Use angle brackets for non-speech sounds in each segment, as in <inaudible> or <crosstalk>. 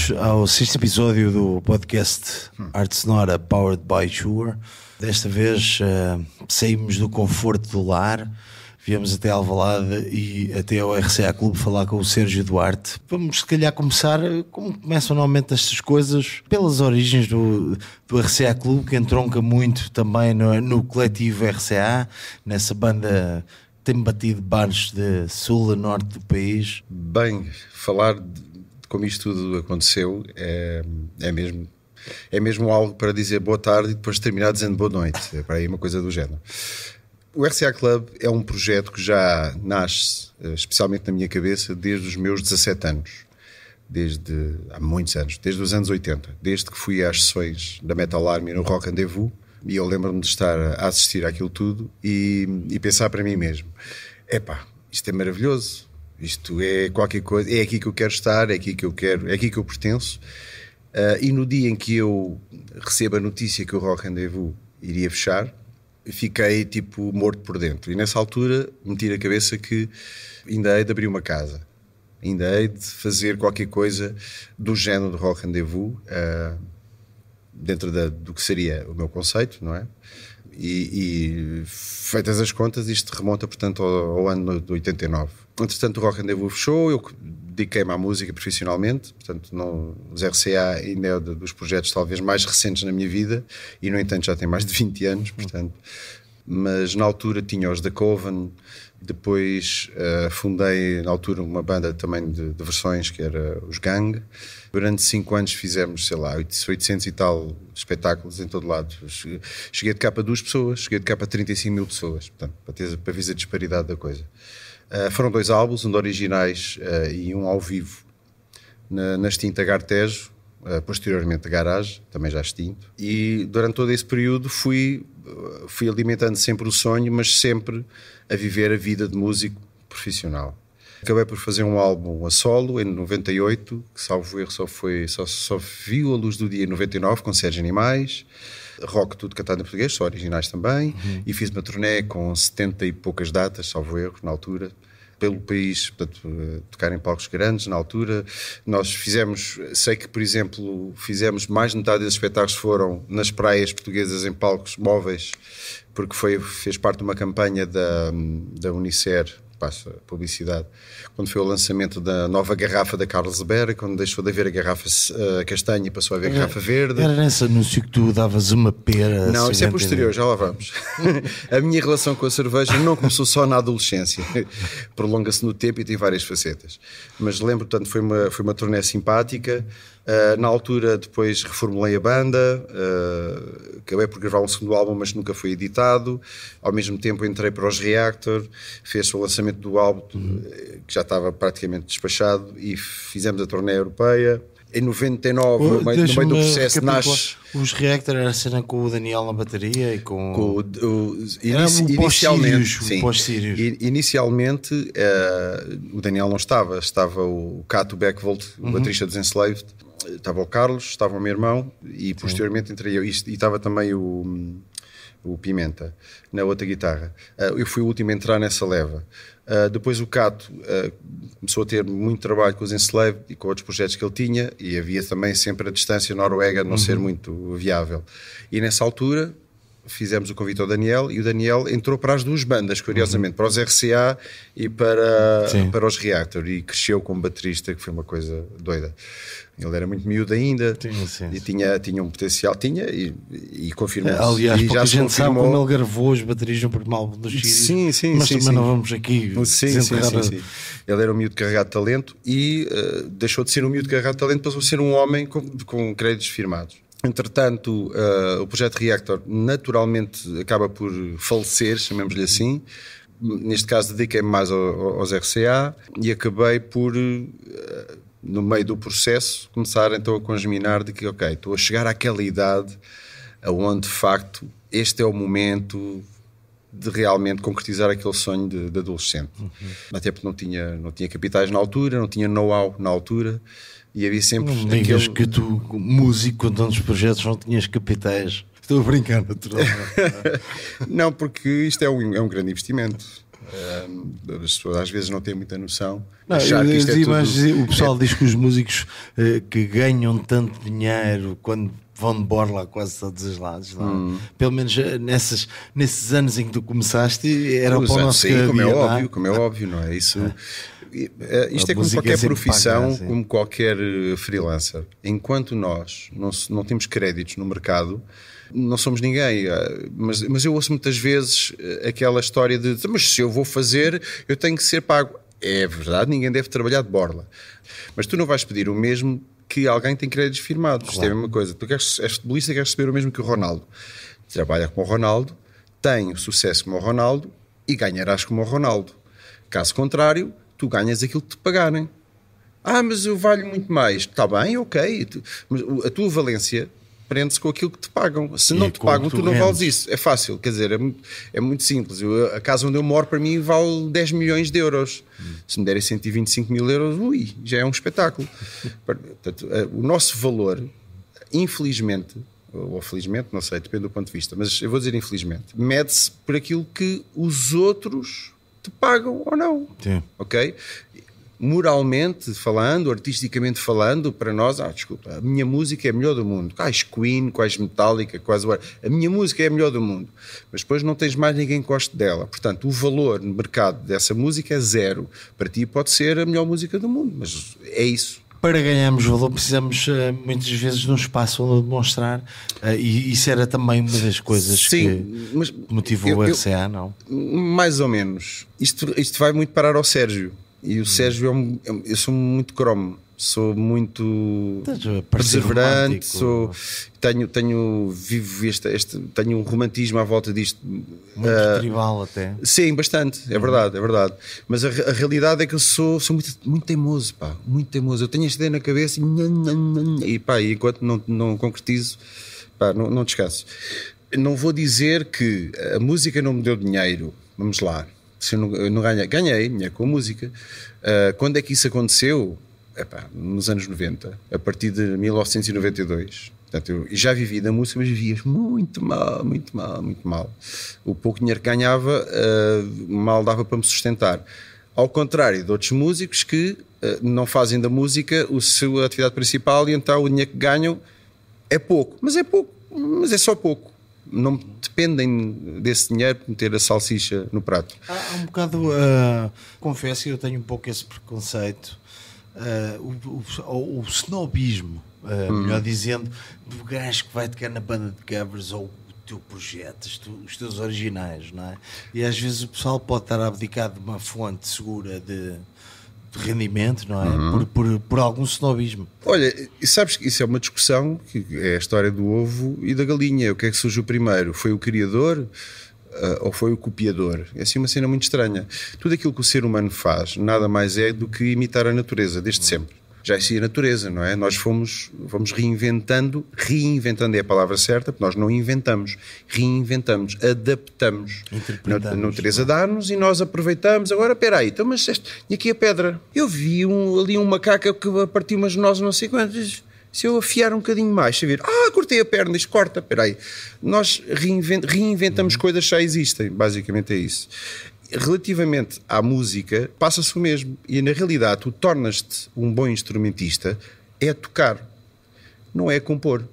bem-vindos ao sexto episódio do podcast Arte Sonora Powered by Shure. Desta vez uh, saímos do conforto do lar, viemos até Alvalade e até ao RCA Clube falar com o Sérgio Duarte. Vamos se calhar começar, eh, como começam normalmente estas coisas, pelas origens do, do RCA Clube, que entronca muito também no, no coletivo RCA, nessa banda tem batido bares de sul a norte do país. Bem, falar de como isto tudo aconteceu, é, é mesmo é mesmo algo para dizer boa tarde e depois terminar dizendo boa noite. É para aí uma coisa do género. O RCA Club é um projeto que já nasce, eh, especialmente na minha cabeça, desde os meus 17 anos. Desde há muitos anos, desde os anos 80, desde que fui às sessões da Metal Army no Rock Rendezvous, e eu lembro-me de estar a assistir àquilo tudo e, e pensar para mim mesmo: epá, isto é maravilhoso, isto é qualquer coisa, é aqui que eu quero estar, é aqui que eu quero, é aqui que eu pertenço. Uh, e no dia em que eu recebo a notícia que o Rock Rendezvous iria fechar, fiquei tipo morto por dentro. E nessa altura meti na cabeça que ainda hei de abrir uma casa, ainda hei de fazer qualquer coisa do género do Rock Rendezvous, uh, dentro da, do que seria o meu conceito, não é? E, e, feitas as contas, isto remonta, portanto, ao, ao ano de 89. Entretanto, o Rock and Devil fechou, eu dediquei-me à música profissionalmente, portanto, não, os RCA ainda é dos projetos talvez mais recentes na minha vida, e no entanto já tem mais de 20 anos, portanto. Mas na altura tinha os da Coven, depois uh, fundei na altura uma banda também de, de, versões que era os Gang. Durante cinco anos fizemos, sei lá, 800 e tal espetáculos em todo lado. Cheguei de capa para duas pessoas, cheguei de capa para 35 mil pessoas, portanto, para, ter, para ver a disparidade da coisa. Eh, foram dois álbuns, um de originais uh, e um ao vivo, na, na extinta Gartejo, uh, posteriormente Garage, também já extinto. E durante todo esse período fui, fui alimentando sempre o sonho, mas sempre a viver a vida de músico profissional. Acabei por fazer um álbum a solo em 98, que salvo erro só, foi, só, só viu a luz do dia em 99, com Sérgio Animais rock tudo cantado em português, só originais também, uhum. e fiz uma turnê com 70 e poucas datas, salvo erro, na altura, pelo país, portanto, eh, tocar em palcos grandes na altura. Nós fizemos, sei que, por exemplo, fizemos mais de metade dos espetáculos foram nas praias portuguesas em palcos móveis, porque foi, fez parte de uma campanha da, da Unicer, passa publicidade, quando foi o lançamento da nova garrafa da Carlsberg, quando deixou de haver a garrafa uh, castanha e passou a haver a garrafa verde. Era nesse anúncio que tu davas uma pera. Não, isso é posterior, já lá vamos. <laughs> a minha relação com a cerveja não começou só na adolescência, <laughs> prolonga-se no tempo e tem várias facetas. Mas lembro, portanto, foi uma, foi uma turnê simpática. Ah, na altura, depois reformulei a banda, uh, acabei por gravar um segundo álbum, mas nunca foi editado. Ao mesmo tempo, entrei para os Reactor, fez o lançamento do álbum, uhum. que já estava praticamente despachado, e fizemos a turnê europeia. Em 99, oh, no meio, no meio do processo, nasce. Os Reactor era a cena com o Daniel na bateria e com. com o, o, inici, um inicialmente. Sim, inicialmente, uh, o Daniel não estava, estava o Cato Beckvold, o uhum. baterista dos Enslaved estava o Carlos, estava o meu irmão e posteriormente entrei eu. E, e estava também o, o Pimenta na outra guitarra. Uh, eu fui o último a entrar nessa leva. Uh, depois o Cato uh, começou a ter muito trabalho com os Enslave e com outros projetos que ele tinha, e havia também sempre a distância Noruega não uhum. ser muito viável. E nessa altura fizemos o convite ao Daniel e o Daniel entrou para as duas bandas, curiosamente, uhum. para os RCA e para, para os Reactor. E cresceu como baterista, que foi uma coisa doida. Ele era muito miúdo ainda sim, e tinha, tinha um potencial, tinha e, e confirmou-se. É, aliás, e já se gente confirmou... sabe como ele gravou os baterias no primeiro álbum dos Chile, sim, sim, mas sim, também sim. não vamos aqui sim, sim, sim, Ele era um miúdo carregado de talento e uh, deixou de ser um miúdo carregado de talento, passou a ser um homem com, com créditos firmados. Entretanto, uh, o projeto Reactor naturalmente acaba por falecer, chamemos-lhe assim. Neste caso, dediquei-me mais aos RCA e acabei por, eh, no meio do processo, começar então a congeminar de que, ok, estou a chegar àquela idade onde, de facto, este é o momento de realmente concretizar aquele sonho de, de adolescente. Uhum. Até porque não tinha, não tinha capitais na altura, não tinha know-how na altura e havia sempre. Não aquele... que tu, músico, com tantos projetos, não tinhas capitais. Estou a brincar, naturalmente. <laughs> não, porque isto é um, é um grande investimento. Ehm, as pessoas às vezes não têm muita noção. Não, eu, eu, é mas tudo... O é pessoal diz que os músicos uh, que ganham tanto dinheiro quando vão de borla quase todos os lados. É? Hum. Pelo menos eh, nessas, nesses anos em que tu começaste, era para o nosso Sim, como é, é, óbvio, como é óbvio, não é? Isso. É, isto é como qualquer profissão, paga, assim. como qualquer freelancer. Enquanto nós não, não temos créditos no mercado, não somos ninguém. Eh, mas, mas eu ouço muitas vezes eh, aquela história de mas se eu vou fazer, eu tenho que ser pago. É verdade, ninguém deve trabalhar de borla. Mas tu não vais pedir o mesmo que alguém tem créditos firmados. Claro. Isto é a mesma coisa. Tu queres, és futebolista e queres receber o mesmo que o Ronaldo. Trabalha como o Ronaldo, tem o sucesso como o Ronaldo e ganharás como o Ronaldo. Caso contrário, tu ganhas aquilo que te pagarem. Ah, mas eu valho muito mais. Está bem, ok. Mas a tua valência prende-se com aquilo que te pagam. Se e não te pagam, tu, tu não vales isso. É fácil, quer dizer, é muito, é muito simples. Eu, a casa onde eu moro, para mim, vale 10 milhões de euros. Hum. Se me derem 125 mil euros, ui, já é um espetáculo. <laughs> Portanto, eh, o nosso valor, infelizmente, ou felizmente, não sei, depende do ponto de vista, mas eu vou dizer infelizmente, mede-se por aquilo que os outros te pagam ou não. Sim. Ok? Moralmente falando, artisticamente falando, para nós, ah, desculpa, a minha música é a melhor do mundo. Quais Queen, quais Metallica, quais. A minha música é a melhor do mundo. Mas depois não tens mais ninguém que goste dela. Portanto, o valor no mercado dessa música é zero. Para ti pode ser a melhor música do mundo, mas é isso para ganharmos valor precisamos eh, muitas vezes de um espaço onde demonstrar eh, e isso era também uma das coisas Sim, que motivou eu, o RCA, não? Mais ou menos. Isto, isto vai muito parar ao Sérgio e o hum. Sérgio é, é um, eu sou muito cromo sou muito perseverante, sou, tenho, tenho, vivo este, este, tenho um romantismo à volta disto. Muito uh, tribal até. Sim, bastante, é uhum. verdade, é verdade. Mas a, a, realidade é que eu sou, sou muito, muito teimoso, pá, muito teimoso. Eu tenho esta ideia na cabeça e, e pá, e enquanto não, não concretizo, pá, não, não descanso. Não vou dizer que a música não me deu dinheiro, vamos lá. Se eu não, eu não ganhei, ganhei dinheiro com a música. Uh, quando é que isso aconteceu? epá, nos anos 90, a partir de 1992. Portanto, eu já vivi da música, mas vivias muito mal, muito mal, muito mal. O pouco dinheiro que ganhava, uh, mal dava para me sustentar. Ao contrário de outros músicos que uh, não fazem da música a sua atividade principal e então o dinheiro que ganham é pouco. Mas é pouco, mas é só pouco não dependem desse dinheiro para meter a salsicha no prato. Há, um bocado, uh, confesso, eu tenho um pouco esse preconceito uh, o, o, o snobismo, uh, hum. melhor dizendo, do gajo que vai tocar na banda de covers ou teu projeto, os teus originais, não é? E às vezes o pessoal pode estar abdicado de uma fonte segura de, de rendimento, não é? Uhum. Por, por, por, algum snobismo. Olha, e sabes que isso é uma discussão que é a história do ovo e da galinha. O que é que surgiu primeiro? Foi o criador? Uh, ou foi o copiador. É assim uma cena muito estranha. Tudo aquilo que o ser humano faz nada mais é do que imitar a natureza, desde sempre. Já é é a natureza, não é? Nós fomos, vamos reinventando, reinventando é a palavra certa, porque nós não inventamos, reinventamos, adaptamos. A natureza é? dá-nos e nós aproveitamos. Agora, espera aí, então, mas este, e aqui a pedra? Eu vi um, ali um macaco que partiu umas nozes, não sei quantas se eu afiar um bocadinho mais, se vir, ah, cortei a perna, isto corta, peraí. Nós reinvent, reinventamos uhum. coisas que já existem, basicamente é isso. Relativamente à música, passa-se o mesmo. E na realidade, tu tornas-te um bom instrumentista é tocar, não é compor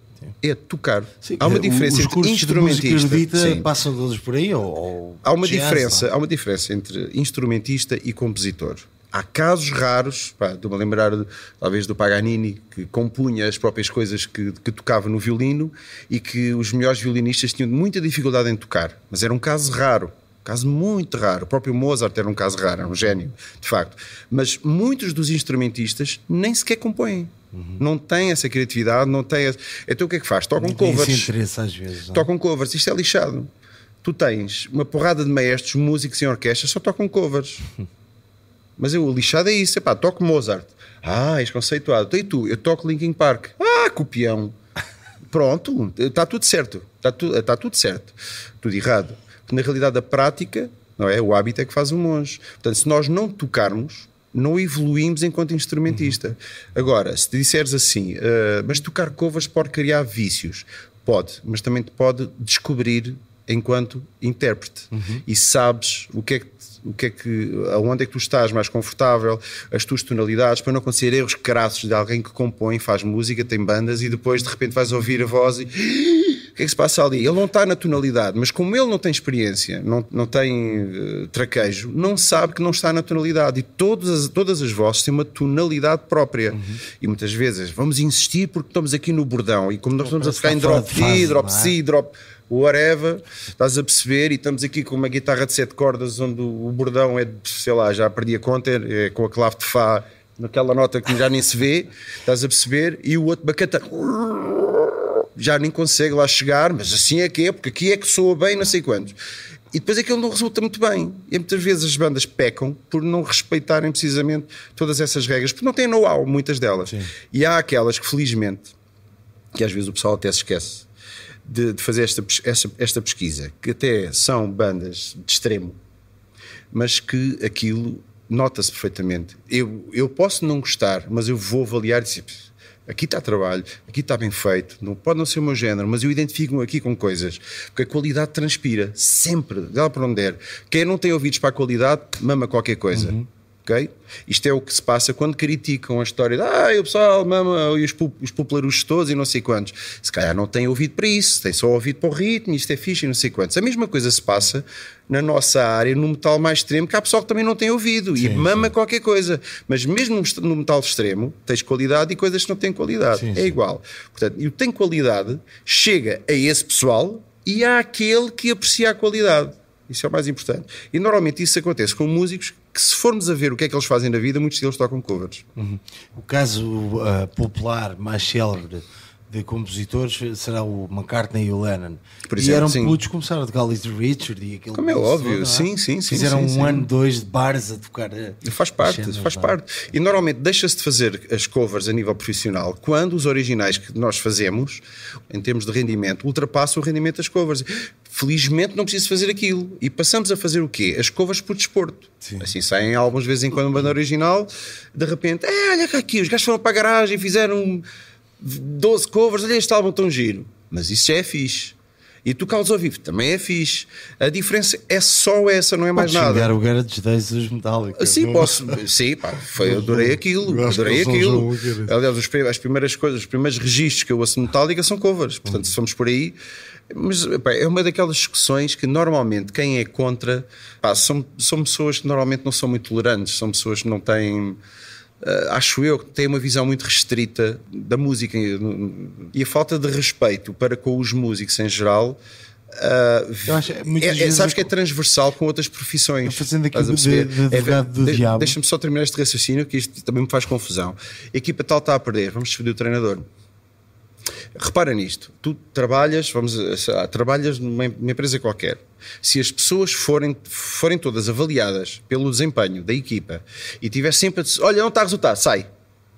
é tocar. Sim, há uma diferença entre instrumentista. Erudita, passam todos por aí? Ou, ou há, uma jazz, diferença, há uma diferença entre instrumentista e compositor há casos raros, pá, estou-me a lembrar talvez do Paganini, que compunha as próprias coisas que, que, tocava no violino e que os melhores violinistas tinham muita dificuldade em tocar, mas era um caso raro. Um caso muito raro. O próprio Mozart era um caso raro, era um gênio, de facto. Mas muitos dos instrumentistas nem sequer compõem. Uhum. Não têm essa criatividade, não têm Essa... Então o que é que faz? Tocam não covers. esse interesse às vezes. Não? É? Tocam covers. Isto é lixado. Tu tens uma porrada de maestros, músicos em orquestra só tocam covers. <laughs> Mas eu, lixado é isso, epá, toco Mozart. Ah, és conceituado. E tu? Eu toco Linkin Park. Ah, copião. <laughs> Pronto, está tudo certo. Está tu, tá tudo certo. Tudo errado. Porque na realidade a prática, não é? O hábito é que faz o monge. Portanto, se nós não tocarmos, não evoluímos enquanto instrumentista. Uhum. Agora, se te disseres assim, uh, mas tocar covas pode criar vícios. Pode, mas também te pode descobrir enquanto intérprete. Uhum. E sabes o que é que o que é que, aonde é que tu estás mais confortável, as tuas tonalidades, para não acontecer erros crassos de alguém que compõe, faz música, tem bandas e depois de repente vais ouvir a voz e que é que se passa ali? Ele não está na tonalidade, mas como ele não tem experiência, não, não tem uh, traquejo, não sabe que não está na tonalidade. E todas as, todas as vozes têm uma tonalidade própria. Uhum. E muitas vezes vamos insistir porque estamos aqui no bordão e como nós estamos a ficar em tá drop D, drop é? C, drop whatever, estás a perceber, e estamos aqui com uma guitarra de sete cordas onde o bordão é, sei lá, já perdi a conta, é com a clave de Fá naquela nota que já nem se vê, estás a perceber, e o outro bacata já nem consegue lá chegar, mas assim é que é, porque aqui é que soa bem, não sei quantos. E depois aquilo não resulta muito bem. E muitas vezes as bandas pecam por não respeitarem precisamente todas essas regras, porque não têm know-how, muitas delas. Sim. E há aquelas que, felizmente, que às vezes o pessoal até se esquece de, de fazer esta, esta, esta pesquisa, que até são bandas de extremo, mas que aquilo nota-se perfeitamente. Eu, eu posso não gostar, mas eu vou avaliar e dizer Aqui está trabalho, aqui está bem feito, não pode não ser o meu género, mas eu identifico-me aqui com coisas, porque a qualidade transpira sempre, dá para onde der. Quem não tem ouvidos para a qualidade, mama qualquer coisa. Uhum ok? Isto é o que se passa quando criticam a história de ah, o pessoal mama e os, os popularuchos todos e não sei quantos. Se calhar não têm ouvido para isso, têm só ouvido para o ritmo, isto é fixe e não sei quantos. A mesma coisa se passa na nossa área, no metal mais extremo, que há pessoal que também não tem ouvido sim, e mama sim. qualquer coisa. Mas mesmo no metal extremo, tens qualidade e coisas que não têm qualidade. Sim, é igual. Portanto, e o tem qualidade chega a esse pessoal e há aquele que aprecia a qualidade. Isso é o mais importante. E normalmente isso acontece com músicos que se formos a ver o que é que eles fazem na vida, muitos deles tocam covers. Uhum. O caso uh, popular mais célebre de compositores será o McCartney e o Lennon. Por exemplo, e eram sim. putos, começaram a tocar Little Richard e aquele. Como é óbvio, é? sim, sim, sim. Fizeram sim, um ano, dois de bares a tocar. Eh, faz parte, cenas, faz é? parte. E normalmente deixa-se de fazer as covers a nível profissional quando os originais que nós fazemos, em termos de rendimento, ultrapassam o rendimento das covers. Felizmente não preciso fazer aquilo. E passamos a fazer o quê? As covers por desporto. Sim. Assim saem algumas vezes em quando uma banda original, de repente, é, olha cá aqui, os gajos foram para a garagem e fizeram. 12 covers, olha este álbum é tão giro. Mas isso já é fixe. E tu causa ao vivo também é fixe. A diferença é só essa, não é mais Podes nada. o Garage Days os Metallica. Sim, não? posso. Sim, pá, foi, adorei aquilo. Adorei aquilo. Aliás, as primeiras coisas, os primeiros registros que eu ouço Metallica são covers. Portanto, hum. se formos por aí. Mas pá, é uma daquelas discussões que normalmente quem é contra pá, são, são pessoas que normalmente não são muito tolerantes, são pessoas que não têm Uh, acho eu, que tem uma visão muito restrita da música e a falta de respeito para com os músicos em geral. Uh, acho, é, é, sabes que é transversal com outras profissões. Fazendo aqui de, de, de, é, do de, diabo. Deixa-me só terminar este raciocínio, que isto também me faz confusão. A equipa tal está a perder, vamos despedir o treinador. Repara nisto, tu trabalhas, vamos, trabalhas numa, empresa qualquer. Se as pessoas forem, forem todas avaliadas pelo desempenho da equipa e tiver sempre a dizer, olha, não está a resultar, sai.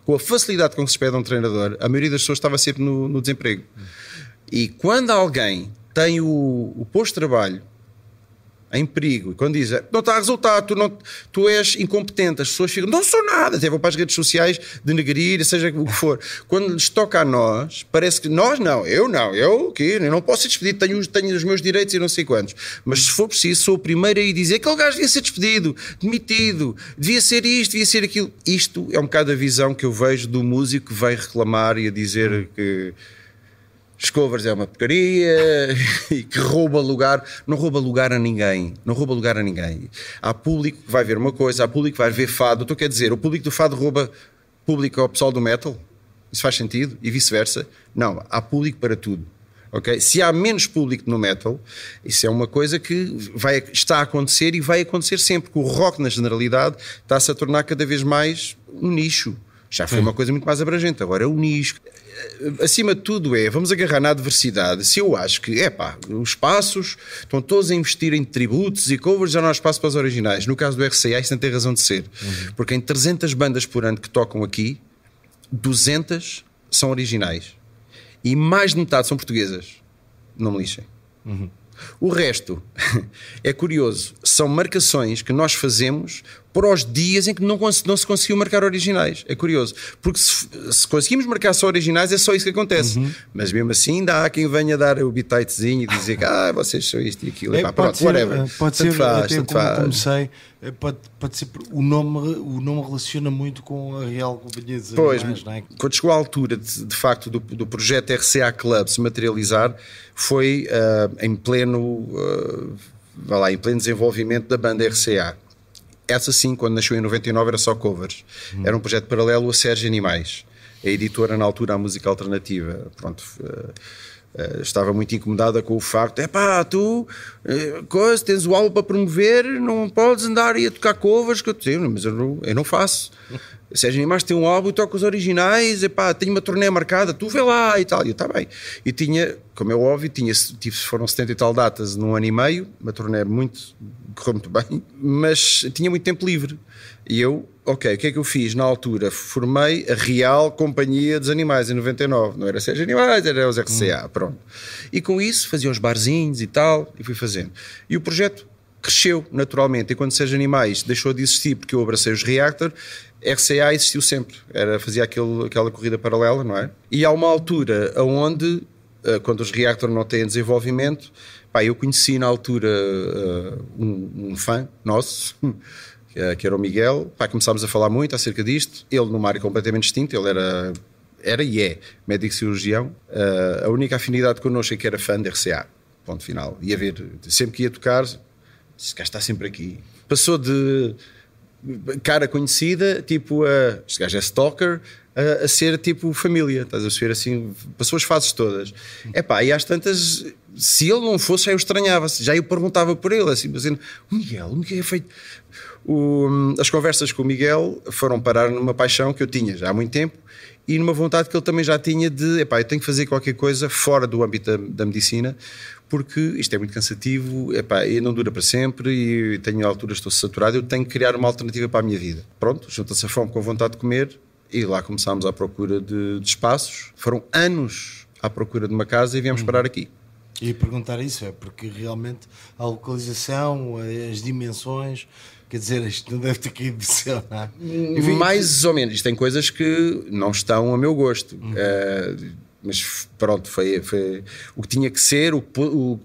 Com a facilidade com que se pede a um treinador, a maioria das pessoas estava sempre no, no desemprego. E quando alguém tem o, o posto de trabalho em perigo. E quando dizem, não está a resultar, tu, não, tu és incompetente, as pessoas ficam, não sou nada, até vão para as redes sociais denegrir, seja o que for. Quando lhes toca a nós, parece que nós não, eu não, eu que eu não posso ser despedido, tenho, tenho os meus direitos e não sei quantos. Mas se for preciso, sou o primeiro a ir dizer que o gajo devia ser despedido, demitido, devia ser isto, devia ser aquilo. Isto é um bocado a visão que eu vejo do músico que vem reclamar e a dizer que Escovers é uma porcaria <laughs> e que rouba lugar, não rouba lugar a ninguém, não rouba lugar a ninguém. Há público que vai ver uma coisa, há público que vai ver fado. Então quer dizer, o público do fado rouba público ao pessoal do metal? Isso faz sentido? E vice-versa? Não, há público para tudo. Okay? Se há menos público no metal, isso é uma coisa que vai, está a acontecer e vai acontecer sempre, porque o rock, na generalidade, está-se a tornar cada vez mais um nicho. Já foi uma coisa muito mais abrangente, agora é um nicho. Eh, acima de tudo é, vamos agarrar na adversidade. Se eu acho que, é pá, os passos estão todos a investir em tributos e covers, já não há espaço para os originais. No caso do RCA, isso não tem razão de ser. Uhum. Porque em 300 bandas por ano que tocam aqui, 200 são originais. E mais de metade são portuguesas. Não me lixem. Uhum. O resto <laughs> é curioso, são marcações que nós fazemos para os dias em que não, não, se conseguiu marcar originais. É curioso. Porque se, se, conseguimos marcar só originais, é só isso que acontece. Uhum. Mas mesmo assim, ainda há quem venha dar o bititezinho e dizer que <laughs> ah, vocês são isto e aquilo. É, e pá, pode pronto, ser, whatever. Eh, pode ser, faz, como faz. comecei, eh, pode, pode ser, o nome, o nome relaciona muito com a Real Companhia de Pois, animais, é? quando chegou a altura, de, de facto, do, do, projeto RCA Club se materializar, foi uh, em pleno. Uh, lá, em pleno desenvolvimento da banda RCA essa sim, quando nasceu em 99, era só covers. Hum. Era um projeto paralelo a Sérgio Animais. A editora, na altura, à música alternativa. Pronto. Uh, uh, estava muito incomodada com o facto, é pá, tu uh, coisa, tens o álbum para promover, não podes andar e a tocar covers, que eu dizia, mas eu não, eu não faço. Sérgio Animais tem um álbum e toca os originais, epá, tenho uma turnê marcada, tu vê lá e tal. E está bem. E tinha, como é óbvio, tinha, foram 70 e tal datas num ano e meio, uma turnê muito, correu muito bem, mas tinha muito tempo livre. E eu, ok, o que é que eu fiz na altura? Formei a Real Companhia dos Animais em 99. Não era Sérgio Animais, era os RCA, hum. pronto. E com isso fazia uns barzinhos e tal, e fui fazendo. E o projeto cresceu naturalmente. E quando Sérgio Animais deixou de existir porque eu abracei os Reactor, RCA existiu sempre, era, fazia aquele, aquela corrida paralela, não é? E há uma altura onde, eh, quando os reactor não têm desenvolvimento, pá, eu conheci na altura eh, um, um fã nosso, <laughs> que era o Miguel, pá, começámos a falar muito acerca disto, ele numa área completamente distinta, ele era era e é médico cirurgião, eh, a única afinidade connosco é que era fã de RCA. Ponto final. Ia ver, sempre que ia tocar, se cá está sempre aqui. Passou de cara conhecida, tipo, a este gajo é stalker, a, a ser tipo família, estás a ver Assim, passou as fases todas. É pá, e às tantas, se ele não fosse, aí eu estranhava-se, já eu perguntava por ele, assim, dizendo: o Miguel, o Miguel é feito. O, as conversas com o Miguel foram parar numa paixão que eu tinha já há muito tempo e numa vontade que ele também já tinha de, epá, eu tenho que fazer qualquer coisa fora do âmbito da, da medicina, porque isto é muito cansativo, epá, e não dura para sempre, e tenho alturas estou saturado, eu tenho que criar uma alternativa para a minha vida. Pronto, junta-se a fome com a vontade de comer, e lá começámos à procura de, de espaços. Foram anos à procura de uma casa e viemos hum. parar aqui. E perguntar isso é porque realmente a localização, eh, as dimensões, quer dizer, isto não deve ter caído do céu, não é? Mais ou menos, isto tem coisas que não estão a meu gosto. Uh, mas pronto, foi, foi, o que tinha que ser, o que,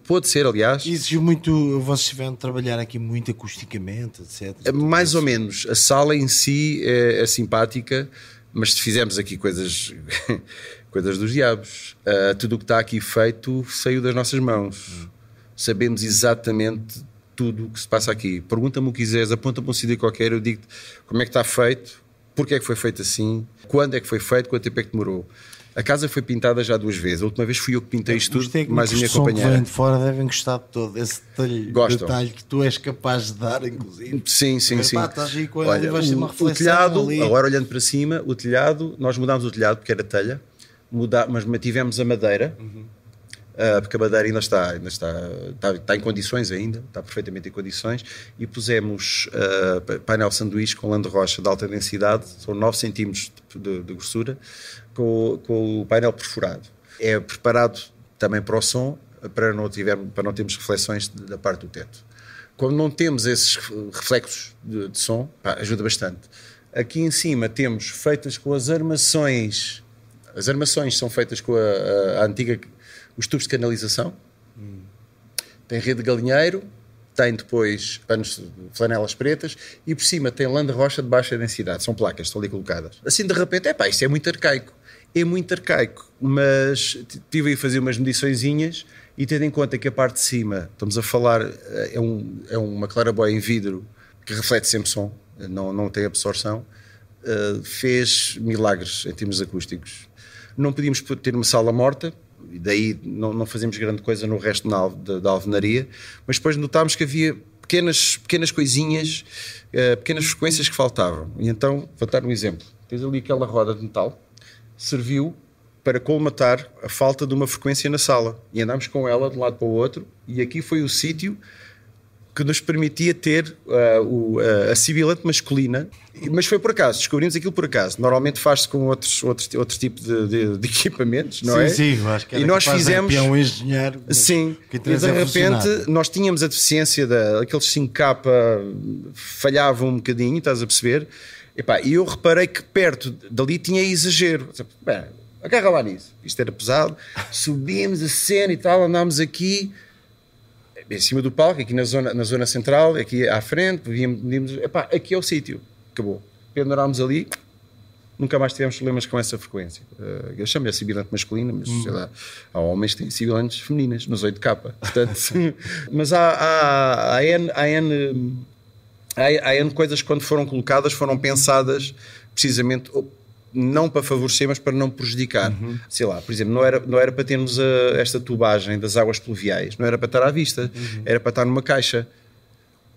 pôde ser, aliás. Exigiu muito, vocês tiveram trabalhar aqui muito acusticamente, etc. Eh, mais ou menos, a sala em si é, é simpática, mas fizemos aqui coisas, <laughs> coisas dos diabos. Uh, tudo o que está aqui feito saiu das nossas mãos. Sabemos exatamente tudo o que se passa aqui. Pergunta-me o que quiseres, aponta-me um sítio qualquer, eu digo-te como é que está feito, porque é que foi feito assim, quando é que foi feito, quanto tempo é que demorou. A casa foi pintada já duas vezes. A última vez fui eu que pintei isto tudo, mas a minha companheira. Que vem de fora devem gostar de todo esse detalhe, detalhe, que tu és capaz de dar, inclusive. Sim, sim, Porque, sim. Pá, estás aí com Olha, uma reflexão o telhado, ali. agora olhando para cima, o telhado, nós mudámos o telhado porque era telha, mudá, mas mantivemos a madeira. Uhum. Uh, porque a madeira ainda, está, ainda está, está, está, em condições ainda, está perfeitamente em condições, e pusemos uh, painel sanduíche com lã de rocha de alta densidade, são 9 centímetros de, de grossura, com, com o painel perfurado. É preparado também para o som, para não, tivermos, para não termos reflexões da parte do teto. Quando não temos esses reflexos de, de som, pá, ajuda bastante. Aqui em cima temos feitas com as armações. As armações são feitas com a, a, a antiga. os tubos de canalização. Hum. Tem rede de galinheiro, tem depois panos flanelas pretas e por cima tem lã de rocha de baixa densidade. São placas, estão ali colocadas. Assim de repente, é pá, isso é muito arcaico é muito arcaico, mas tive aí a fazer umas medições e tendo em conta que a parte de cima, estamos a falar, eh, é, um, é uma clarabóia em vidro que reflete sempre som, não, não tem absorção, uh, fez milagres em termos acústicos. Não podíamos ter uma sala morta, e daí não, não fazíamos grande coisa no resto da, da alvenaria, mas depois notámos que havia pequenas, pequenas coisinhas, uh, pequenas frequências que faltavam. E então, vou dar um exemplo. Tens ali aquela roda de metal, serviu para colmatar a falta de uma frequência na sala. E andámos com ela de um lado para o outro, e aqui foi o sítio que nos permitia ter uh, o, uh, a sibilante masculina, mas foi por acaso, descobrimos aquilo por acaso. Normalmente faz-se com outros, outros, outro tipo de, de, de <laughs> equipamentos, não sim, é? Sim, sim, acho que E nós fizemos. um engenheiro, sim, e de repente nós tínhamos a deficiência daqueles 5K, falhava um bocadinho, estás a perceber? Epá, e eu reparei que perto dali tinha exagero. Tipo, bem, agarra lá nisso. Isto era pesado. Subimos a cena e tal, andámos aqui, em cima do palco, aqui na zona, na zona central, aqui à frente, medimos, epá, aqui é o sítio. Acabou. Pendurámos ali, nunca mais tivemos problemas com essa frequência. Eh, eu chamo-lhe a sibilante masculina, mas hum. sei lá, há homens que têm sibilantes femininas, nos 8K. Portanto, <laughs> mas há, há, há, N, há N há, há coisas que quando foram colocadas foram pensadas precisamente não para favorecer, mas para não prejudicar. Uhum. Sei lá, por exemplo, não era, não era para termos a, eh, esta tubagem das águas pluviais, não era para estar à vista, uhum. era para estar numa caixa.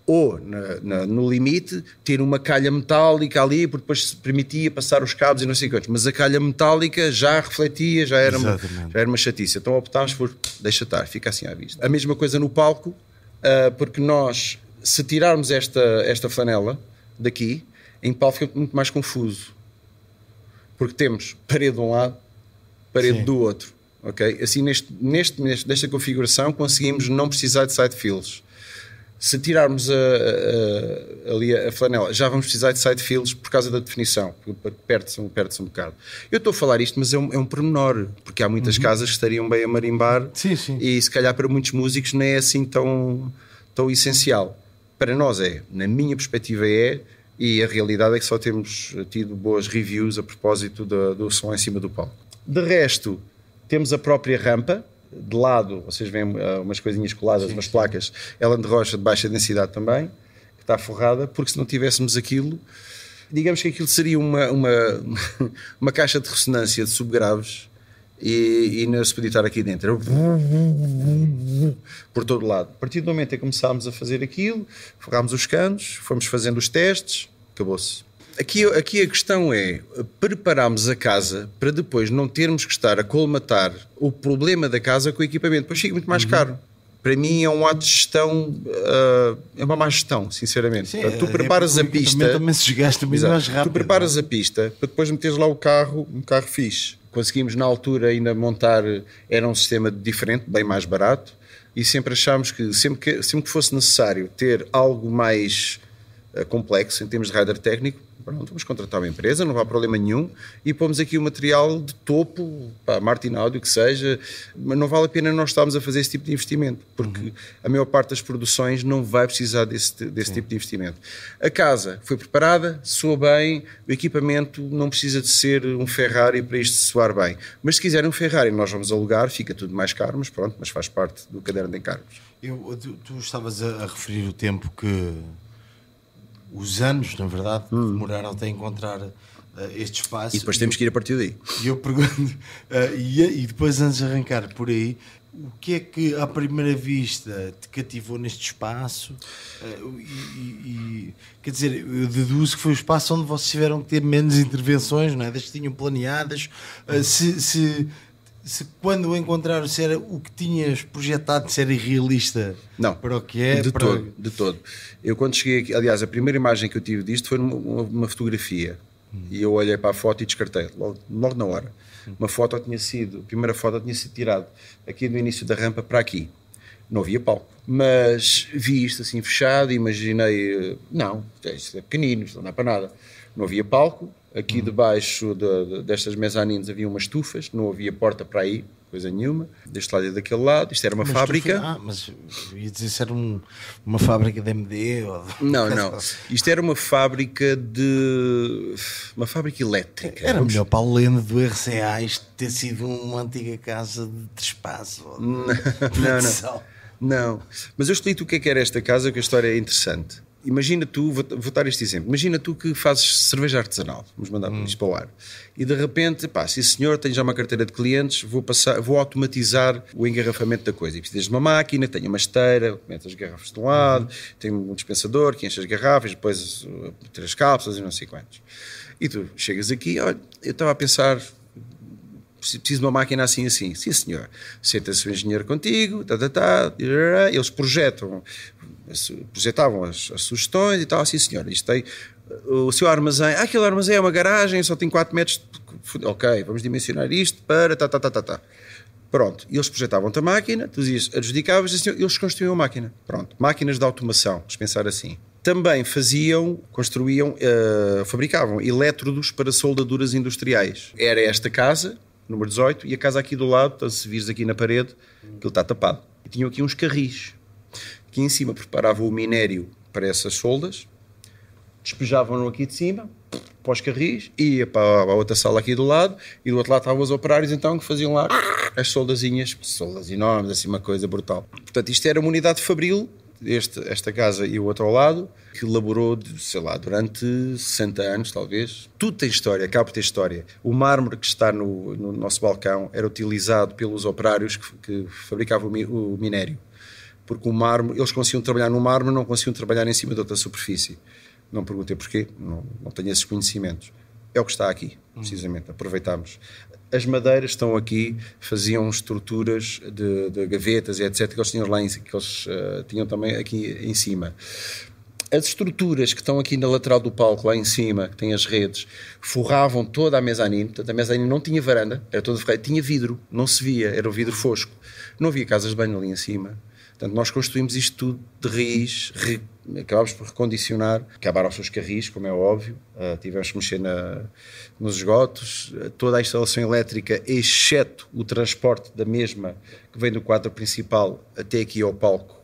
Ou, na, na, no limite, ter uma calha metálica ali, porque depois se permitia passar os cabos e não sei quantos. Mas a calha metálica já refletia, já era, uma, já era uma chatice. Então optámos por deixa estar, fica assim à vista. A mesma coisa no palco, ah, porque nós se tirarmos esta, esta flanela daqui, em pau fica muito mais confuso. Porque temos parede de um lado, parede Sim. do outro. ok? Assim, neste, neste, neste, nesta configuração, conseguimos não precisar de side fills. Se tirarmos a, a, a, ali a flanela, já vamos precisar de side fills por causa da definição, porque perde-se perde um bocado. Eu estou a falar isto, mas é um, é um pormenor, porque há muitas uhum. casas que estariam bem a marimbar sim, sim. e se calhar para muitos músicos não é assim tão, tão essencial para nós é, na minha perspectiva é, e a realidade é que só temos eh, tido boas reviews a propósito do, do som em cima do palco. De resto, temos a própria rampa, de lado, vocês veem eh, umas coisinhas coladas, sim, umas sim. placas, Ellen de rocha de baixa densidade também, que está forrada, porque se não tivéssemos aquilo, digamos que aquilo seria uma, uma, <laughs> uma caixa de ressonância de subgraves e, e não estar aqui dentro. Era por todo lado. A partir do momento em que começámos a fazer aquilo, ferrámos os canos, fomos fazendo os testes, acabou-se. Aqui, aqui a questão é prepararmos a casa para depois não termos que estar a colmatar o problema da casa com o equipamento. pois fica muito mais uhum. caro para mim é um ato de gestão, uh, é uma má gestão, sinceramente. Sim, tu é, é preparas é a pista. Também se mais rápido. Tu preparas não? É? a pista para depois meteres lá o carro, um carro fixe. Conseguimos, na altura, ainda montar, era um sistema diferente, bem mais barato, e sempre achámos que, sempre que, sempre que fosse necessário ter algo mais eh, complexo em termos de radar técnico, Pronto, vamos contratar uma empresa, não há problema nenhum, e pomos aqui o material de topo, para Martin Audio, que seja, mas não vale a pena nós estarmos a fazer esse tipo de investimento, porque uhum. a maior parte das produções não vai precisar desse, desse tipo de investimento. A casa foi preparada, soa bem, o equipamento não precisa de ser um Ferrari para isto soar bem, mas se quiserem um Ferrari, nós vamos alugar, fica tudo mais caro, mas pronto, mas faz parte do caderno de encargos. Eu, tu, tu estavas a referir o tempo que os anos, na verdade, que hum. demoraram até encontrar uh, este espaço. E depois temos que ir a partir daí. E eu pergunto, uh, <laughs> e, eh, e, depois antes de arrancar por aí, o que é que à primeira vista te cativou neste espaço? Uh, e, e, quer dizer, eu deduzo que foi o espaço onde vocês tiveram que ter menos <laughs> intervenções, não é? das que tinham planeadas. se, se se quando encontrar se era o que tinhas projetado de ser irrealista não para o que é de para... todo de todo eu quando cheguei aqui, aliás a primeira imagem que eu tive disto foi uma, uma fotografia hum. e eu olhei para a foto e descartei logo, logo na hora hum. uma foto tinha sido a primeira foto tinha sido tirada aqui do início da rampa para aqui não havia palco mas vi isto assim fechado e imaginei eh, não isto é pequenino isto não dá para nada não havia palco Aqui uhum. debaixo de, de, destas mezanines havia umas estufas, não havia porta para aí, coisa nenhuma. Deste lado e daquele lado, isto era uma fábrica. Estufa, ah, mas ia dizer se era um, uma fábrica de MD ou... Não, não. Assim. Isto era uma fábrica de. uma fábrica elétrica. Era melhor para o lendo do RCA isto ter sido uma antiga casa de espaço. De <laughs> não, não, não. Não, mas eu explico o que é que era esta casa, que a história é interessante imagina tu, vou, vou dar este exemplo, imagina tu que fazes cerveja artesanal, vamos mandar hum. isto para o ar, e de repente, pá, se senhor tem já uma carteira de clientes, vou, passar, vou automatizar o engarrafamento da coisa. E precisas de uma máquina, tenho uma esteira, metas as garrafas de um lado, uhum. tenho um dispensador que enche as garrafas, depois uh, três cápsulas e não sei quantos. E tu chegas aqui, olha, eu estava a pensar preciso de uma máquina assim, assim. Sim, senhor. Senta-se o engenheiro contigo, tá, tá, tá, eles projetam projetavam as, as sugestões e tal, assim, senhor, isto tem uh, o seu armazém, ah, aquele armazém é uma garagem, só tem 4 metros, de... ok, vamos dimensionar isto para tá, tá, tá, tá, tá. Pronto, eles projetavam-te a máquina, tu dizias, adjudicavas, assim, eles construíam a máquina. Pronto, máquinas de automação, vamos pensar assim. Também faziam, construíam, uh, fabricavam elétrodos para soldaduras industriais. Era esta casa, número 18, e a casa aqui do lado, se vires aqui na parede, aquilo está tapado. E tinham aqui uns carris que em cima preparava o minério para essas soldas, despejavam-no aqui de cima, para os carris, ia para a outra sala aqui do lado, e do outro lado estavam os operários então que faziam lá as soldazinhas, soldas enormes, assim uma coisa brutal. Portanto, isto era uma unidade fabril, este, esta casa e o outro ao lado, que laborou, sei lá, durante 60 anos talvez. Tudo tem história, acaba por ter história. O mármore que está no, no, nosso balcão era utilizado pelos operários que, que fabricavam o minério porque o mármore, eles conseguiam trabalhar no mármore, não conseguiam trabalhar em cima de outra superfície. Não perguntei porquê, não, não tenho esses conhecimentos. É o que está aqui, precisamente, Aproveitamos. As madeiras estão aqui, faziam estruturas de, de gavetas, etc., que eles tinham lá em, que eles uh, tinham também aqui em cima. As estruturas que estão aqui na lateral do palco, lá em cima, que têm as redes, forravam toda a mezanine. Portanto, a mezanine não tinha varanda, era toda ferreira, tinha vidro, não se via, era o vidro fosco. Não havia casas de banho ali em cima, Portanto, nós construímos isto tudo de raiz, re, acabámos por recondicionar, acabaram os seus carris, como é óbvio, uh, tivemos que mexer na, nos esgotos, toda a instalação elétrica, exceto o transporte da mesma, que vem do quadro principal até aqui ao palco,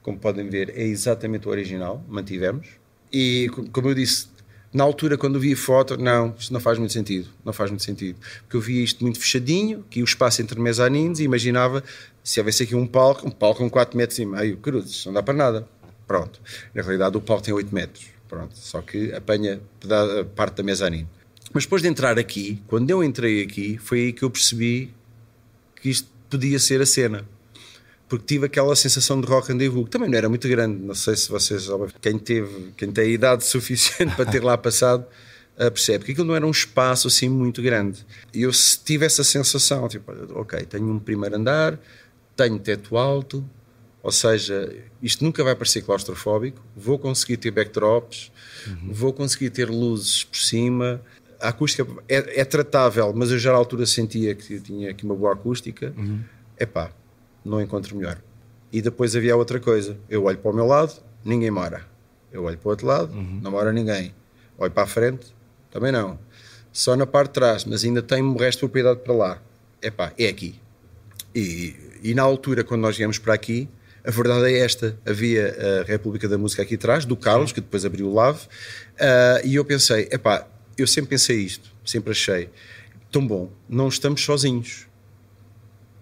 como podem ver, é exatamente o original, mantivemos. E, como eu disse, na altura, quando vi a foto, não, isto não faz muito sentido, não faz muito sentido. Porque eu via isto muito fechadinho, que o espaço entre mezaninos, e imaginava se houvesse aqui um palco, um palco com 4 metros e meio, cruzes, não dá para nada. Pronto. Na realidade, o palco tem 8 metros, pronto. Só que apanha parte da mezanina. Mas depois de entrar aqui, quando eu entrei aqui, foi aí que eu percebi que isto podia ser a cena porque tive aquela sensação de rock and Roll que também não era muito grande, não sei se vocês quem teve, quem tem idade <laughs> suficiente para ter lá passado, eh, percebe que aquilo não era um espaço assim muito grande. E eu tive essa sensação, tipo, ok, tenho um primeiro andar, tenho teto alto, ou seja, isto nunca vai parecer claustrofóbico, vou conseguir ter backdrops, uhum. vou conseguir ter luzes por cima, a acústica é, é tratável, mas eu já à altura sentia que tinha aqui uma boa acústica, uhum. epá, não encontro melhor. E depois havia outra coisa. Eu olho para o meu lado, ninguém mora. Eu olho para o outro lado, uhum. não mora ninguém. Olho para a frente, também não. Só na parte de trás, mas ainda tenho o resto de propriedade para lá. Epá, é aqui. E, e na altura, quando nós viemos para aqui, a verdade é esta: havia a República da Música aqui atrás, do Carlos, que depois abriu o Lave, uh, e eu pensei, epá, eu sempre pensei isto, sempre achei, tão bom, não estamos sozinhos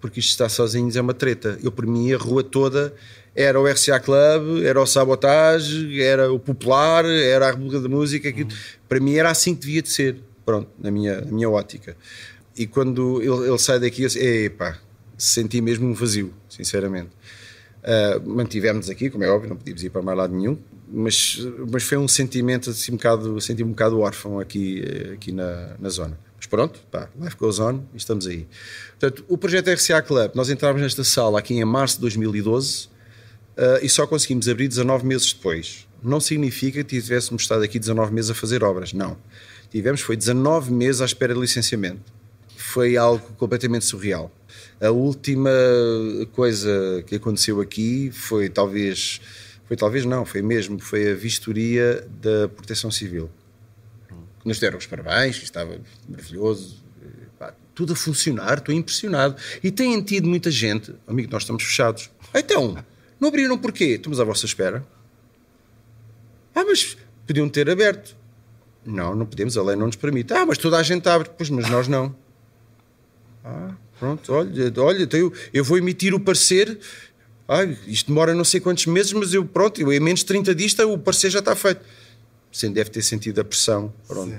porque isto está sozinhos é uma treta. Eu, por mim, a rua toda era o RCA Club, era o Sabotage, era o Popular, era a República da Música. Uhum. Para mim era assim que devia de ser, pronto, na minha, na minha ótica. E quando ele, ele sai daqui, eu epá, senti mesmo um vazio, sinceramente. Uh, ah, mantivemos aqui, como é óbvio, não podíamos ir para mais lado nenhum, mas, mas foi um sentimento, assim, um bocado, senti um bocado órfão aqui, eh, aqui na, na zona. Mas pronto, pá, life goes on e estamos aí. Portanto, o projeto RCA Club, nós entramos nesta sala aqui em março de 2012 uh, eh, e só conseguimos abrir 19 meses depois. Não significa que tivéssemos estado aqui 19 meses a fazer obras, não. Tivemos, foi 19 meses à espera de licenciamento. Foi algo completamente surreal. A última coisa que aconteceu aqui foi talvez, foi talvez não, foi mesmo, foi a vistoria da Proteção Civil nos deram os parabéns, estava maravilhoso, eh, pá, tudo a funcionar, estou impressionado. E têm tido muita gente, amigo, nós estamos fechados. Então, não abriram porquê? Estamos à vossa espera. Ah, mas podiam ter aberto. Não, não podemos, a lei não nos permite. Ah, mas toda a gente abre. Pois, mas nós não. Ah, pronto, olha, olha então eu, eu vou emitir o parecer. Ah, isto demora não sei quantos meses, mas eu, pronto, eu, em menos de 30 dias o parecer já está feito. Sem deve ter sentido a pressão. Pronto.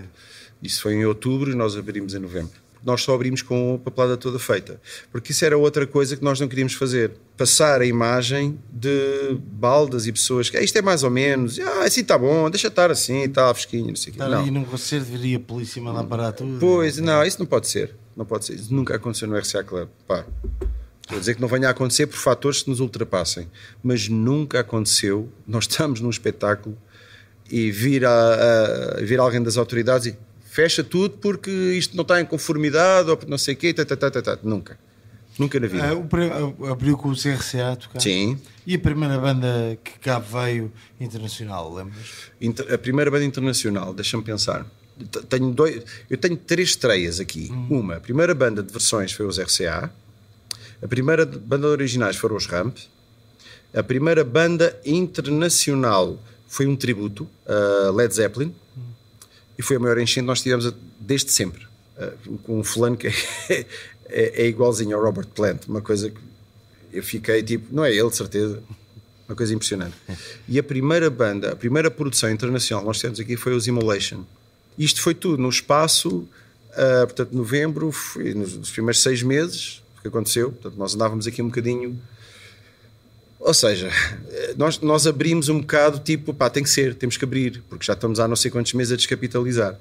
Isso foi em outubro e nós abrimos em novembro. Nós só abrimos com a papelada toda feita. Porque isso era outra coisa que nós não queríamos fazer. Passar a imagem de baldas e pessoas que ah, isto é mais ou menos, ah, assim está bom, deixa estar assim, está fresquinho, não sei o quê. Não, e não você deveria polícia mandar hum, parar tudo. Pois, não, isso não pode ser. Não pode ser. Isso nunca aconteceu no RCA Club. Pá. Estou a dizer que não venha a acontecer por fatores que nos ultrapassem. Mas nunca aconteceu. Nós <laughs> estamos num espetáculo e vir, a, a, vir alguém das autoridades e fecha tudo porque isto não está em conformidade ou não sei o quê, tá, tá, tá, nunca. Nunca na vida. Ah, ah, abriu com o CRCA a tocar. Sim. E a primeira banda que cá veio internacional, lembras? Inter a primeira banda internacional, deixa-me pensar. Tenho dois, eu tenho três estreias aqui. Hum. Uma, a primeira banda de versões foi os RCA, a primeira banda de originais foram os Ramp, a primeira banda internacional foi um tributo a Led Zeppelin e foi a maior enchente que nós tivemos desde sempre. Ah, com um fulano que é, <laughs> é, é, igualzinho ao Robert Plant, uma coisa que eu fiquei tipo, não é ele, de certeza. Uma coisa impressionante. E a primeira banda, a primeira produção internacional que nós tivemos aqui foi os Immolation. Isto foi tudo no espaço, uh, portanto, novembro, foi nos, primeiros seis meses, que aconteceu. Portanto, nós andávamos aqui um bocadinho ou seja, nós, nós abrimos um bocado tipo, pá, tem que ser, temos que abrir, porque já estamos há não sei quantos meses a descapitalizar.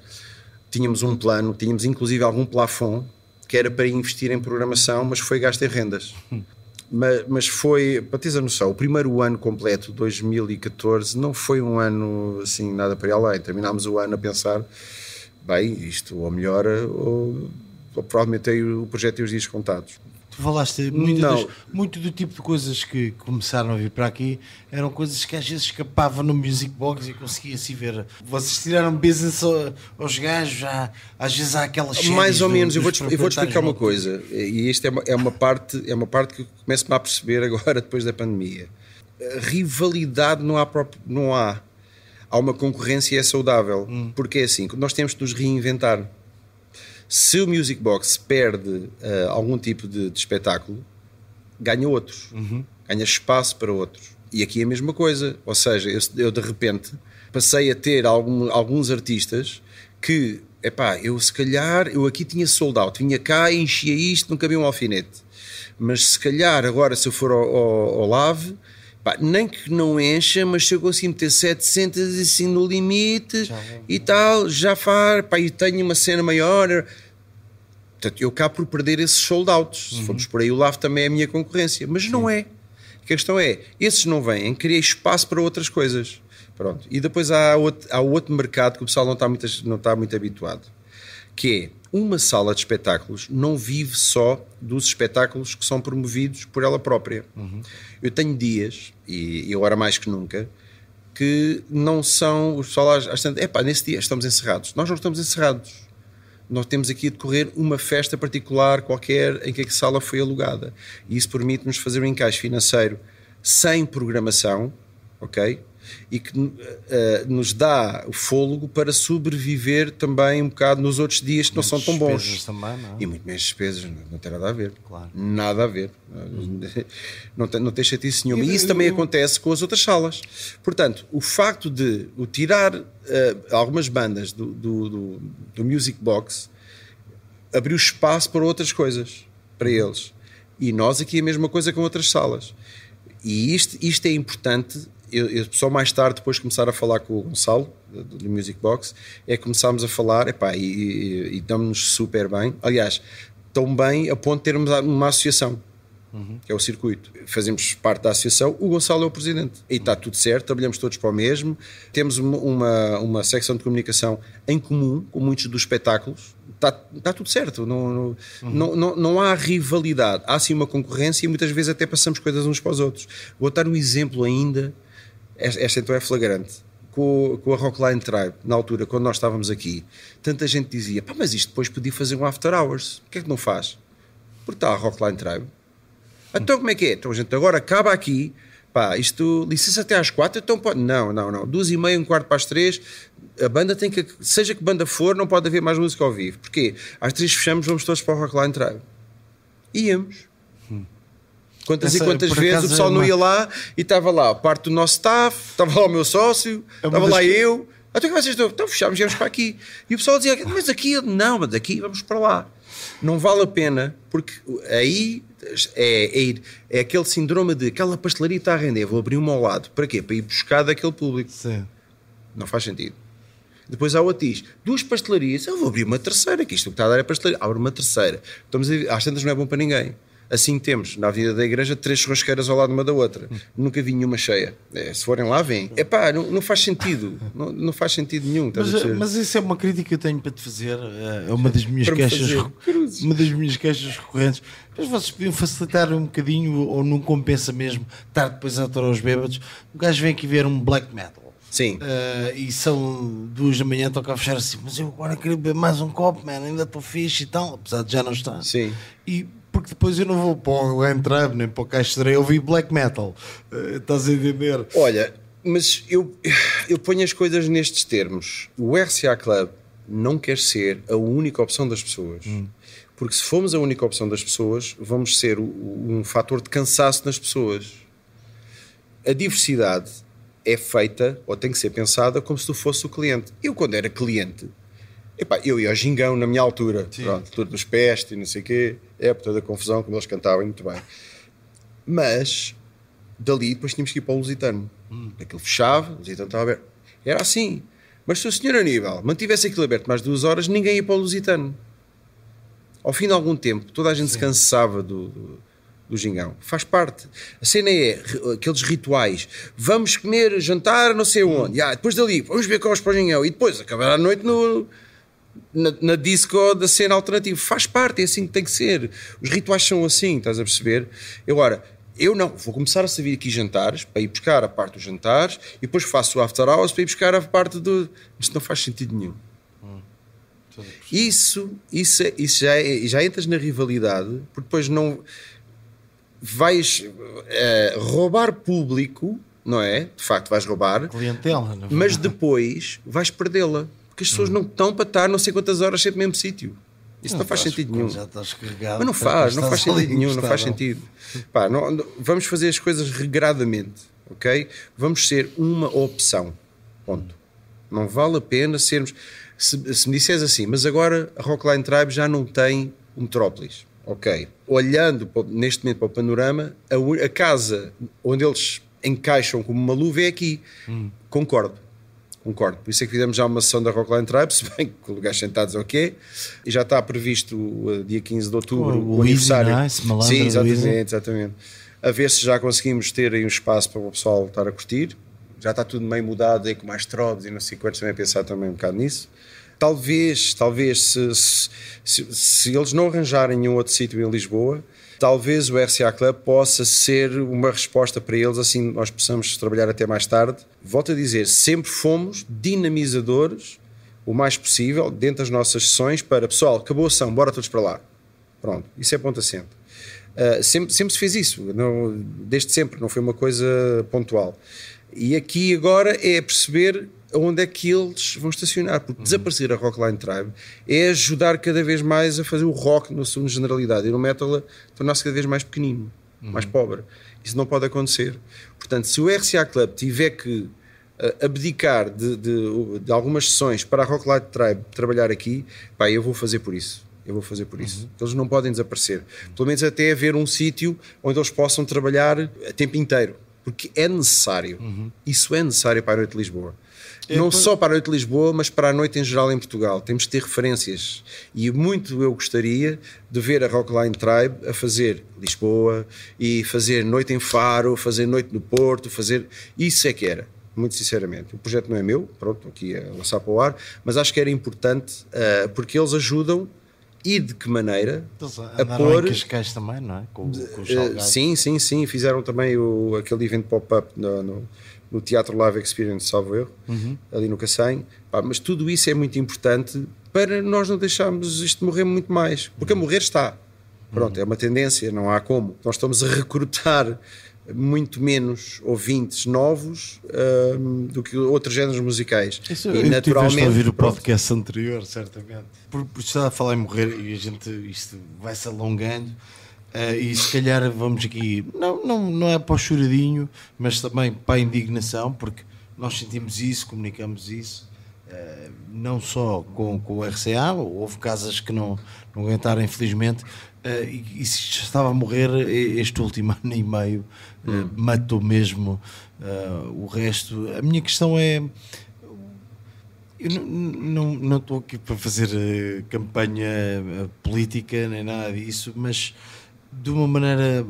Tínhamos um plano, tínhamos inclusive algum plafond que era para investir em programação, mas foi gasto em rendas. Hum. Mas, mas, foi, para teres a noção, o primeiro ano completo, 2014, não foi um ano assim nada para ir além. Terminámos o ano a pensar, bem, isto ou melhora, ou, ou provavelmente o projeto tem os dias contados. Tu falaste muito, das, muito do tipo de coisas que começaram a vir para aqui, eram coisas que às vezes escapavam no Music Box e conseguia-se ver. Vocês tiraram business aos gajos, há, às vezes há aquelas Mais ou menos, do, eu, vou eu vou te explicar uma coisa, e isto é uma, é uma, parte, é uma parte que começo-me a perceber agora, <laughs> depois da pandemia. Rivalidade não há. Próprio, não há. há uma concorrência e é saudável, hum. porque é assim, nós temos de nos reinventar se o Music Box perde uh, algum tipo de, de, espetáculo, ganha outros, uhum. ganha espaço para outros. E aqui é a mesma coisa, ou seja, eu, eu de repente passei a ter algum, alguns artistas que, epá, eu se calhar, eu aqui tinha sold out, vinha cá, enchia isto, não cabia um alfinete. Mas se calhar agora, se eu for ao, ao, ao Lave, Pá, nem que não encha, mas se eu conseguir meter 700 assim no limite já, e tal, já far, pá, e tenho uma cena maior. Portanto, eu cá por perder esses sold outs. Uhum. Se formos por aí, o LAF também é a minha concorrência. Mas Sim. não é. A questão é, esses não vêm, criei espaço para outras coisas. Pronto. E depois há outro, há outro mercado que o pessoal não está muito, não está muito habituado, que é uma sala de espetáculos não vive só dos espetáculos que são promovidos por ela própria. Uhum. Eu tenho dias, e eu agora mais que nunca, que não são os salários. É tantas. Epá, nesse dia estamos encerrados. Nós não estamos encerrados. Nós temos aqui a decorrer uma festa particular qualquer em que a sala foi alugada. E isso permite-nos fazer um encaixe financeiro sem programação, ok? e que uh, nos dá o fôlego para sobreviver também um bocado nos outros dias que não são tão bons. Também, não é? E muito menos despesas, não, não, tem nada a ver. Claro. Nada a ver. Não, tem, não tem chatice nenhuma. E, e isso eu, também eu... acontece com as outras salas. Portanto, o facto de o tirar uh, algumas bandas do, do, do, do Music Box abriu espaço para outras coisas, para eles. E nós aqui a mesma coisa com outras salas. E isto, isto é importante eu, eu, só mais tarde, depois de começar a falar com o Gonçalo, do, do Music Box, é que começámos a falar epá, e, e, e damos-nos super bem. Aliás, tão bem a ponto de termos uma associação. Uhum. que é o circuito. Fazemos parte da associação, o Gonçalo é o presidente. E está tudo certo, trabalhamos todos para o mesmo. Temos uma, uma, uma secção de comunicação em comum com muitos dos espetáculos. Está, está tudo certo, não, não, uhum. não, não, não, há rivalidade, há sim uma concorrência e muitas vezes até passamos coisas uns para os outros. Vou dar um exemplo ainda esta, então é flagrante. Com, com a Rockline Tribe, na altura, quando nós estávamos aqui, tanta gente dizia: pá, mas isto depois podia fazer um after hours, o que é que não faz? Porque está a Rockline Tribe. Então como é que é? Então a gente agora acaba aqui, pá, isto, licença até às quatro, então pode. Não, não, não, duas e meia, um quarto para as três, a banda tem que, seja que banda for, não pode haver mais música ao vivo. Porquê? Às três fechamos, vamos todos para o Rockline Tribe. Íamos. Quantas Essa, e quantas vezes o pessoal é uma... não ia lá e estava lá parte do nosso staff, estava lá o meu sócio, é estava lá que... eu. Até então, que vocês estão, então fechámos, viemos para aqui. E o pessoal dizia, mas aqui, não, mas daqui vamos para lá. Não vale a pena, porque aí é, é, é aquele síndrome de aquela pastelaria está a render, vou abrir uma ao lado. Para quê? Para ir buscar daquele público. Sim. Não faz sentido. Depois há o Atis. Duas pastelarias, eu vou abrir uma terceira, que isto que está a dar é pastelaria. Abre uma terceira. Estamos a, às tantas não é bom para ninguém. Assim temos, na vida da Igreja, três churrasqueiras ao lado uma da outra. Nunca vi nenhuma cheia. É, se forem lá, vêm. É pá, não, não, faz sentido. Não, não faz sentido nenhum. Mas, eh, mas isso é uma crítica que eu tenho para te fazer. Eh, é uma das minhas queixas, uma das minhas queixas recorrentes. Mas vocês podiam facilitar um bocadinho, ou não compensa mesmo, estar depois a atorar os bêbados. O gajo vem aqui ver um black metal. Sim. Uh, e são duas da manhã, toca a fechar assim, mas eu agora quero beber mais um copo, man, ainda estou fixe e tal, apesar de já não estar. Sim. E porque depois eu não vou para o Antram nem para o Caixeira, eu vi black metal. Uh, estás a entender? Olha, mas eu, eu ponho as coisas nestes termos. O RCA Club não quer ser a única opção das pessoas. Hum. Porque se formos a única opção das pessoas, vamos ser um fator de cansaço nas pessoas. A diversidade é feita ou tem que ser pensada como se tu fosse o cliente. Eu, quando era cliente, Epá, eu ia ao gingão na minha altura, pronto, tudo nos peste e não sei o quê, época da confusão, como eles cantavam, muito bem. Mas, dali, depois tínhamos que ir para o Lusitano. Hum. Aquilo fechava, o Lusitano estava aberto. Era assim. Mas se o senhor Aníbal mantivesse aquilo aberto mais duas horas, ninguém ia para o Lusitano. Ao fim de algum tempo, toda a gente Sim. se cansava do, do do gingão. Faz parte. A cena é aqueles rituais. Vamos comer, jantar, não sei onde. Hum. Ah, depois dali, vamos ver com é para o gingão. E depois acabar a noite no, na, na, disco da cena alternativa. Faz parte, é assim que tem que ser. Os rituais são assim, estás a perceber? Agora, eu não, vou começar a servir aqui jantares para ir buscar a parte dos jantares e depois faço o after hours para ir buscar a parte do. Isto não faz sentido nenhum. Hum, isso, isso, é, isso já, é, já entras na rivalidade, porque depois não vais é, roubar público, não é? De facto, vais roubar clientela, mas depois vais perdê-la que as pessoas hum. não estão para estar não sei quantas horas sempre no mesmo sítio. Isso não, não faz, sentido nenhum. Já estás carregado. Mas não faz, não faz sentido nenhum, não faz sentido. Pá, não, não, vamos fazer as coisas regradamente, ok? Vamos ser uma opção. Ponto. Não vale a pena sermos. Se, se me disseres assim, mas agora a Rockline Tribe já não tem o Metrópolis. Ok. Olhando neste momento para o panorama, a, a casa onde eles encaixam como uma luva é aqui. Hum. Concordo um corte. Por isso é que fizemos já uma sessão da Rockline Tribe, <laughs> se bem que com lugares sentados é ok, e já está previsto uh, dia 15 de outubro oh, o, o Easy, aniversário. Nice, Sim, exatamente, né? exatamente. A ver se já conseguimos ter aí um espaço para o pessoal estar a curtir. Já está tudo meio mudado aí com mais trobes e não sei quantos também a pensar também um bocado nisso. Talvez, talvez, se, se, se, eles não arranjarem nenhum outro sítio em Lisboa, talvez o RCA Club possa ser uma resposta para eles, assim nós possamos trabalhar até mais tarde. Volto a dizer, sempre fomos dinamizadores o mais possível dentro das nossas sessões para pessoal, acabou a ação, bora todos para lá. Pronto, isso é ponto assento. Uh, ah, sempre, sempre se fez isso, não, desde sempre, não foi uma coisa pontual. E aqui agora é perceber onde é que eles vão estacionar. Porque uhum. desaparecer a Rockline Tribe é ajudar cada vez mais a fazer o rock na sua generalidade e no metal tornar-se cada vez mais pequenino, uhum. mais pobre. Isso não pode acontecer. Portanto, se o RCA Club tiver que uh, abdicar de, de, de, algumas sessões para a Rockline Tribe trabalhar aqui, pá, eu vou fazer por isso. Eu vou fazer por isso. Uhum. Eles não podem desaparecer. Pelo menos até haver um sítio onde eles possam trabalhar a tempo inteiro. Porque é necessário. Uhum. Isso é necessário para a Noite de Lisboa não só para a noite de Lisboa, mas para a noite em geral em Portugal. Temos de ter referências. E muito eu gostaria de ver a Rockline Tribe a fazer Lisboa e fazer noite em Faro, fazer noite no Porto, fazer. Isso é que era, muito sinceramente. O projeto não é meu, pronto, aqui a lançar para o ar, mas acho que era importante uh, porque eles ajudam e de que maneira Eles a pôr. Em Cascais também, não é? Com, com os eh, sim, sim, sim. Fizeram também o, aquele evento pop-up no, no, no Teatro Live Experience, salvo erro, uhum. ali no Cacém. mas tudo isso é muito importante para nós não deixarmos isto morrer muito mais, porque a morrer está. Pronto, uhum. é uma tendência, não há como. Nós estamos a recrutar muito menos ouvintes novos um, do que outros géneros musicais. Isso, e naturalmente. a ouvir o podcast pronto. anterior, certamente. Por, por estar a falar em morrer e a gente, isto vai-se alongando. Uh, e se calhar vamos aqui, não, não, não é para o choradinho, mas também para a indignação, porque nós sentimos isso, comunicamos isso, uh, não só com, com o RCA, houve casas que não, não aguentaram, infelizmente, uh, e, e se estava a morrer, este último <laughs> ano e meio uh, hum. matou mesmo o resto. A minha questão é. Eu não, não, não estou aqui para fazer campanha política nem nada disso, mas de uma maneira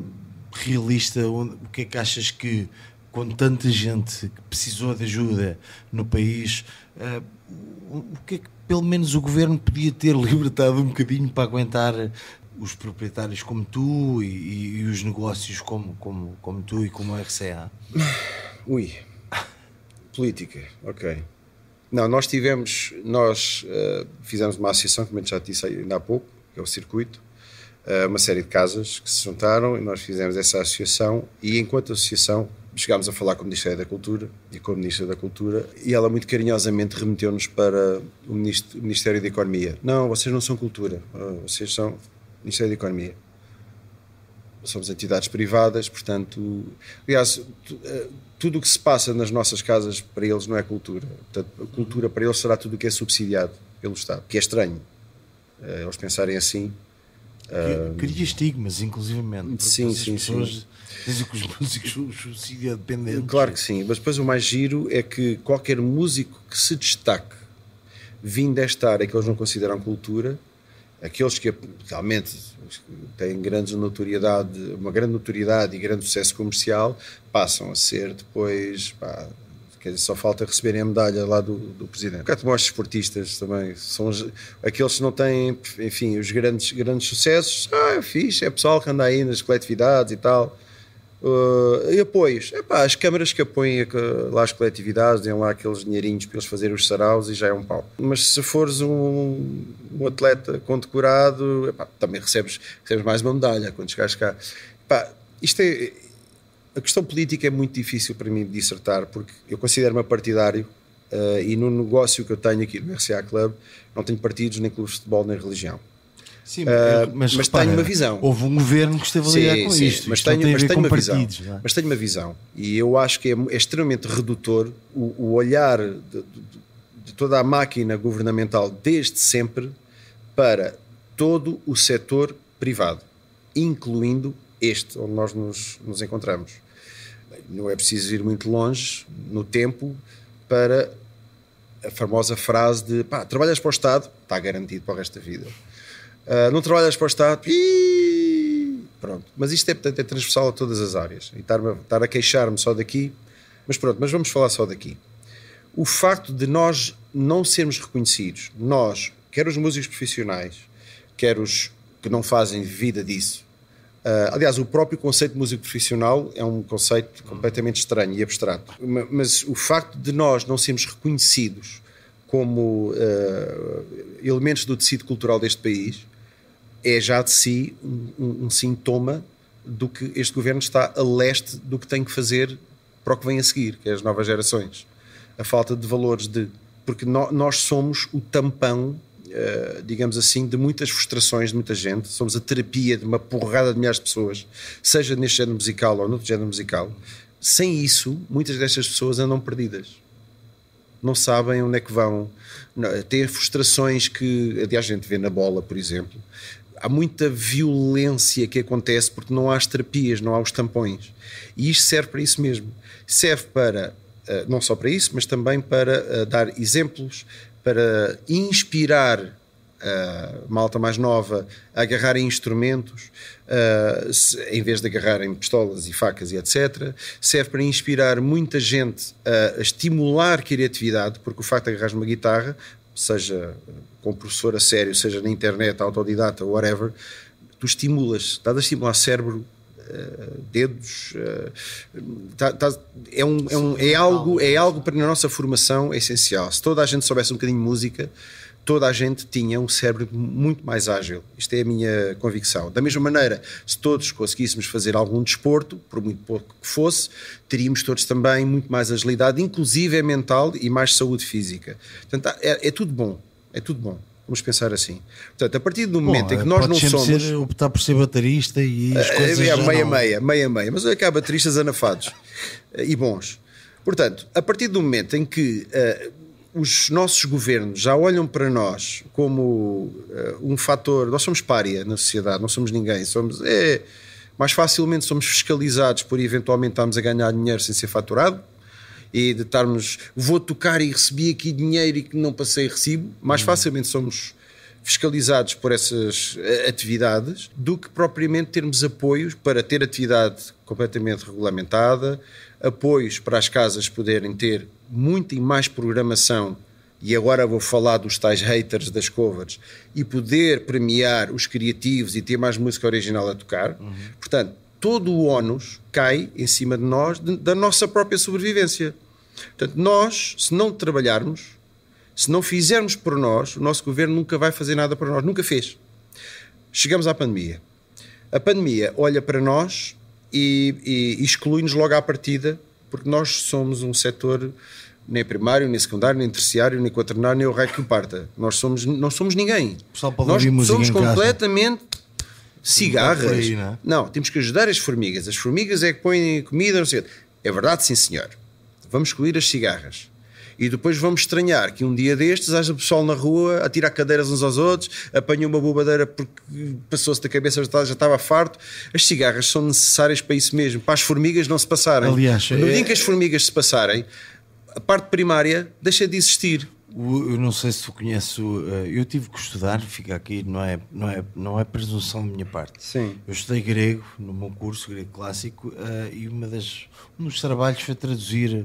realista, onde, o que é que achas que, com tanta gente que precisou de ajuda no país, uh, o que é que pelo menos o governo podia ter <laughs> libertado um bocadinho para aguentar os proprietários como tu e, e, e os negócios como, como, como tu e como a RCA? <sighs> Ui, política, ok. Não, nós tivemos, nós uh, fizemos uma associação, como eu já disse ainda há pouco, que é o Circuito, eh, uma série de casas que se juntaram e nós fizemos essa associação e enquanto associação chegámos a falar com o Ministério da Cultura e com a Ministra da Cultura e ela muito carinhosamente remeteu-nos para o Ministério da Economia. Não, vocês não são cultura, eh, vocês são Ministério da Economia. Somos entidades privadas, portanto, aliás, eh, tudo o que se passa nas nossas casas para eles não é cultura. Portanto, cultura para eles será tudo o que é subsidiado pelo Estado, que é estranho eles pensarem assim, Uh, cria estigmas, inclusivamente. Sim, sim, pessoas sim. Dizem que os músicos são dependentes. Claro que sim, mas depois o mais giro é que qualquer músico que se destaque vindo desta área que eles não consideram cultura, aqueles que realmente têm grande notoriedade, uma grande notoriedade e grande sucesso comercial, passam a ser depois. Pá, Quer dizer, só falta receberem a medalha lá do, do presidente. Cá os esportistas também são os, aqueles que não têm, enfim, os grandes, grandes sucessos. Ah, é fixe, é pessoal que anda aí nas coletividades e tal. Uh, e apoios. Epá, as câmaras que apoiem lá as coletividades, deem lá aqueles dinheirinhos para eles fazerem os saraus e já é um pau. Mas se fores um, um atleta condecorado, epá, também recebes, recebes mais uma medalha quando chegares cá. Epá, isto é, a questão política é muito difícil para mim dissertar, porque eu considero-me partidário uh, e no negócio que eu tenho aqui no RCA Club não tenho partidos, nem clubes de futebol, nem religião. Sim, uh, mas, mas repara, tenho uma visão. Houve um governo que esteve a lidar com sim, isto. Mas, isto tenho, mas, tenho uma visão, é? mas tenho uma visão. E eu acho que é, é extremamente redutor o, o olhar de, de, de, toda a máquina governamental desde sempre para todo o setor privado, incluindo este onde nós nos, nos encontramos. Não é preciso ir muito longe no tempo para a famosa frase de pá, trabalhas para o Estado, está garantido para o resto da vida. Uh, não trabalhas para o Estado, iii, pronto. Mas isto é, portanto, é transversal a todas as áreas. E estar, estar a queixar-me só daqui, mas pronto, mas vamos falar só daqui. O facto de nós não sermos reconhecidos, nós, quer os músicos profissionais, quer os que não fazem vida disso, Uh, aliás, o próprio conceito de músico profissional é um conceito completamente estranho e abstrato. Mas o facto de nós não sermos reconhecidos como uh, elementos do tecido cultural deste país é já de si um, um sintoma do que este governo está a leste do que tem que fazer para o que vem a seguir, que é as novas gerações. A falta de valores de. Porque no, nós somos o tampão eh, digamos assim, de muitas frustrações de muita gente. Somos a terapia de uma porrada de milhares de pessoas, seja neste género musical ou noutro género musical. Sem isso, muitas destas pessoas andam perdidas. Não sabem onde é que vão. têm frustrações que, aliás, a gente vê na bola, por exemplo. Há muita violência que acontece porque não há as terapias, não há os tampões. E isto serve para isso mesmo. Serve para Uh, não só para isso, mas também para uh, dar exemplos, para inspirar a malta mais nova a agarrar em instrumentos uh, se, em vez de agarrar em pistolas e facas e etc. Serve para inspirar muita gente a, a estimular criatividade, porque o facto de agarrar uma guitarra, seja com professor a sério, seja na internet, autodidata, whatever, tu estimulas, estás a estimular cérebro eh, dedos. Eh, tá, tá, é, um, é, um, é, algo, é né? algo para a nossa formação essencial. Se toda a gente soubesse um bocadinho de música, toda a gente tinha um cérebro muito mais ágil. Isto é a minha convicção. Da mesma maneira, se todos conseguíssemos fazer algum desporto, por muito pouco que fosse, teríamos todos também muito mais agilidade, inclusive é mental e mais saúde física. Portanto, é, é tudo bom. É tudo bom. Vamos pensar assim. Portanto, a partir do momento Bom, em que eh, nós não somos. Ser, optar por ser baterista e as eh, coisas. É, meia, meia, meia, meia. Mas olha que há bateristas anafados eh, e bons. Portanto, a partir do momento em que uh, os nossos governos já olham para nós como uh, um fator. Nós somos pária na sociedade, não somos ninguém. Somos. É, mais facilmente somos fiscalizados por eventualmente estarmos a ganhar dinheiro sem ser faturado e de estarmos, vou tocar e recebi aqui dinheiro e que não passei recibo, mais uhum. facilmente somos fiscalizados por essas eh, atividades do que propriamente termos apoios para ter atividade completamente regulamentada, apoios para as casas poderem ter muito e mais programação. E agora vou falar dos tais haters das covers e poder premiar os criativos e ter mais música original a tocar. Uhum. Portanto, todo o ónus cai em cima de nós, de, da nossa própria sobrevivência. Portanto, nós, se não trabalharmos, se não fizermos por nós, o nosso governo nunca vai fazer nada para nós, nunca fez. Chegamos à pandemia. A pandemia olha para nós e, e exclui-nos logo à partida, porque nós somos um setor nem primário, nem secundário, nem terciário, nem quaternário, nem o raio que o parta. Nós somos, não somos ninguém. Nós somos completamente casa cigarras. Aí, não, é? não, temos que ajudar as formigas. As formigas é que põem comida, não sei É verdade, sim, senhor. Vamos excluir as cigarras. E depois vamos estranhar que um dia destes haja pessoal na rua a tirar cadeiras uns aos outros, apanhou uma bobadeira porque passou-se da cabeça, já estava tá, farto. As cigarras são necessárias para isso mesmo, para as formigas não se passarem. Aliás, no é... dia em que as formigas se passarem, a parte primária deixa de existir eu não sei se tu conheces, eh, eu tive que estudar, fica aqui, não é, não, é, não é presunção da minha parte. Sim. Eu estudei grego no meu curso, grego clássico, eh, e uma das, um dos trabalhos foi traduzir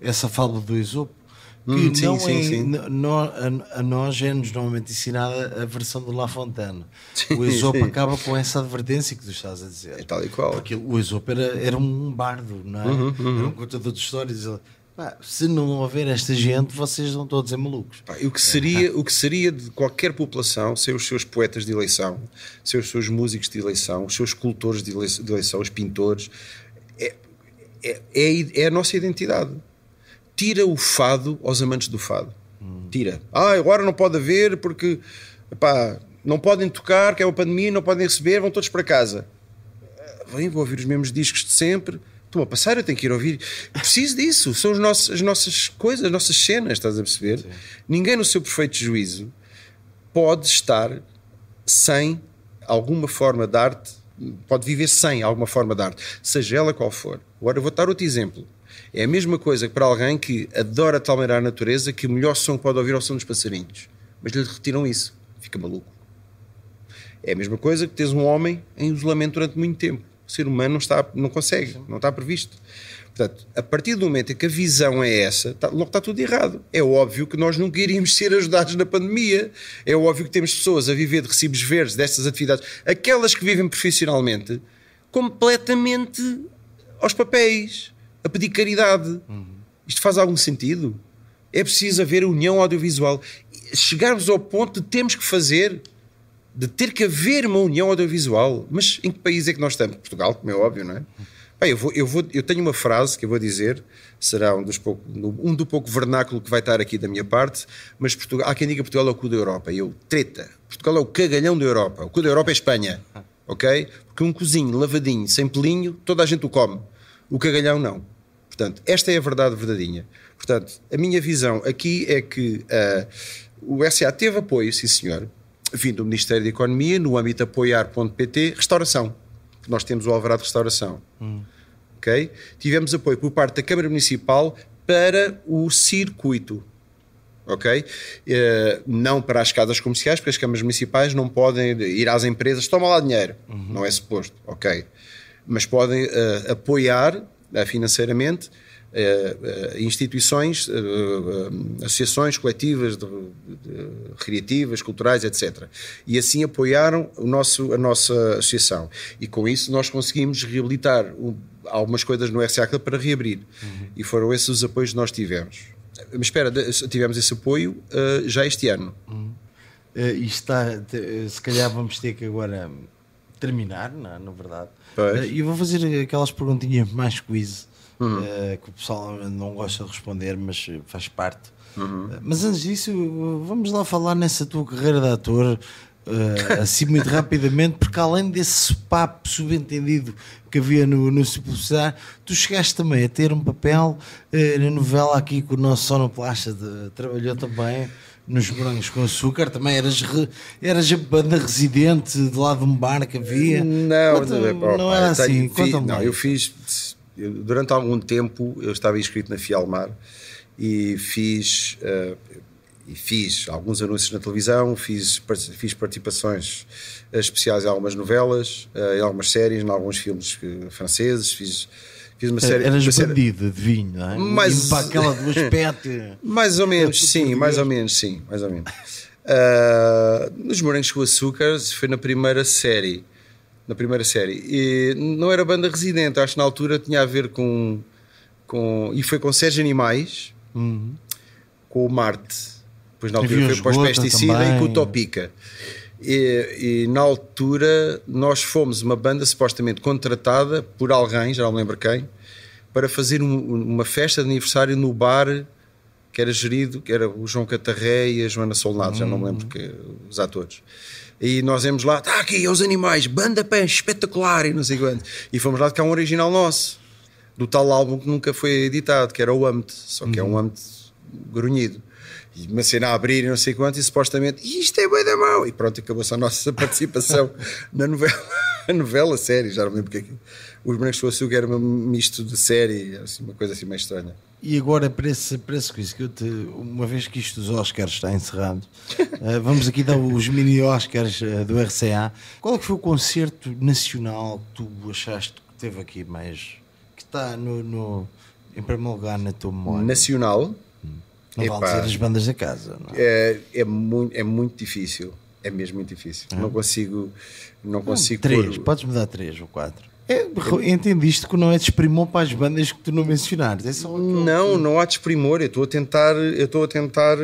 essa fábula do Esopo, que hum, sim, não sim, é, sim. No, a, a, nós é-nos normalmente ensinada a versão do La Fontaine. Sim, o Esopo acaba com essa advertência que tu estás a dizer. É tal e qual. Porque o Esopo era, era um bardo, não é? Uhum, uhum. Era um contador de histórias. Ele, Pá, se não houver esta gente, vocês vão todos em malucos. Pá, o, que seria, o que seria de qualquer população sem os seus poetas de eleição, sem os seus músicos de eleição, os seus cultores de eleição, de eleição os pintores? É, é, é, é a nossa identidade. Tira o fado aos amantes do fado. Tira. Ah, agora não pode haver porque não podem tocar, que é uma pandemia, não podem receber, vão todos para casa. Vem, vou ouvir os mesmos discos de sempre estou a passar, eu tenho que ir ouvir. Preciso disso, são nossos, as nossas coisas, as nossas cenas, estás a perceber? Sim. Ninguém no seu perfeito juízo pode estar sem alguma forma de arte, pode viver sem alguma forma de arte, seja ela qual for. Agora eu vou dar outro exemplo. É a mesma coisa que para alguém que adora maneira a natureza, que o melhor som que pode ouvir é o som dos passarinhos. Mas lhe retiram isso, fica maluco. É a mesma coisa que tens um homem em isolamento durante muito tempo o ser humano não, está, não consegue, não está previsto. Portanto, a partir do momento em que a visão é essa, está, logo está tudo errado. É óbvio que nós nunca iríamos ser ajudados na pandemia. É óbvio que temos pessoas a viver de recibos verdes destas atividades, aquelas que vivem profissionalmente, completamente aos papéis, a pedir caridade. Uhum. Isto faz algum sentido? É preciso haver união audiovisual. Chegarmos ao ponto de termos que fazer de ter que haver uma união audiovisual. Mas em que país é que nós estamos? Portugal, como é óbvio, não é? Bem, eu, vou, eu, vou, eu tenho uma frase que eu vou dizer, será um, dos pouco, um do pouco vernáculo que vai estar aqui da minha parte, mas Portugal, há quem diga Portugal é o cu da Europa. Eu, treta. Portugal é o cagalhão da Europa. O cu da Europa é Espanha. Ok? Porque um cozinho lavadinho, sem pelinho, toda a gente o come. O cagalhão não. Portanto, esta é a verdade verdadeira. Portanto, a minha visão aqui é que uh, o SA teve apoio, sim senhor, vindo do Ministério da Economia, no âmbito apoiar.pt, restauração, que nós temos o alvará de restauração. Hum. Okay? Tivemos apoio por parte da Câmara Municipal para o circuito, ok? Uh, não para as casas comerciais, porque as câmaras municipais não podem ir às empresas, toma lá dinheiro, uhum. não é suposto, ok? Mas podem uh, apoiar uh, financeiramente é, é, instituições, eh, eh, associações coletivas, de, de, criativas, culturais, etc. E assim apoiaram o nosso, a nossa associação. E com isso nós conseguimos reabilitar algumas coisas no RCA para reabrir. Uhum. E foram esses os apoios que nós tivemos. Mas espera, tivemos esse apoio uh, já este ano. Uhum. Uh, está, se calhar vamos ter que agora terminar, não, é? na verdade. Uh, e vou fazer aquelas perguntinhas mais quiz uhum. uh, que o pessoal não gosta de responder, mas eh, faz parte. Uhum. Eh, mas antes disso, vamos lá falar nessa tua carreira de ator. Uh, assim muito <laughs> rapidamente, porque além desse papo subentendido que havia no, no Publicidade, tu chegaste também a ter um papel uh, na novela aqui que o nosso sonoplasta de, trabalhou também nos Morangos com Açúcar, também eras, re, eras a banda residente de lá de um bar que havia. Não, Quanto, não, é, não, era assim. Fi, não, eu fiz eu, durante algum tempo eu estava inscrito na Fialmar e fiz, uh, e fiz alguns anúncios na televisão, fiz, fiz participações eh, especiais em algumas novelas, uh, em algumas séries, em alguns filmes franceses, fiz fiz uma série. Eras uma bandido, adivinho, não é? Mais... para aquela do aspecto. <laughs> mais ou menos, sim, mais ou menos, sim, mais ou menos. Uh, nos Morangos com Açúcar foi na primeira série na primeira série. E não era banda residente, acho que na altura tinha a ver com. com e foi com Sérgio Animais, uhum. com o Marte. Depois na altura foi para os Pesticida também. e com o Topica. E, e, na altura nós fomos uma banda supostamente contratada por alguém, já não me lembro quem, para fazer um, uma festa de aniversário no bar que era gerido, que era o João Catarré e a Joana Solnado, uhum. já não me lembro hum. que, os atores. E nós íamos lá, está aqui, os animais, banda pan, espetacular e não sei quanto. E fomos lá que há um original nosso, do tal álbum que nunca foi editado, que era o Amte só que uhum. é um uhum. Amte grunhido. E uma cena a abrir e não sei quanto, e supostamente, isto é bem da mão. E pronto, acabou-se a nossa <laughs> participação na novela, a <laughs> novela série, já não lembro porque é os Brancos do Açúcar era um misto de série, assim, uma coisa assim meio estranha. E agora, para esse, para esse quiz, que eu te, uma vez que isto dos Oscars está encerrado, uh, <laughs> vamos aqui dar os mini Oscars uh, do RCA. Qual é que foi o concerto nacional que tu achaste que teve aqui mais. que está no, no em primeiro lugar na tua memória? Nacional? Não Epá, vale dizer as bandas da casa, é? É, é? muito, é muito difícil. É mesmo muito difícil. Não é? consigo. Não consigo. três, pôr... podes mudar três ou quatro. É, entendiste que não é desprimor para as bandas que tu não mencionares? É só não, não há desprimor. Eu estou a tentar, eu estou a tentar,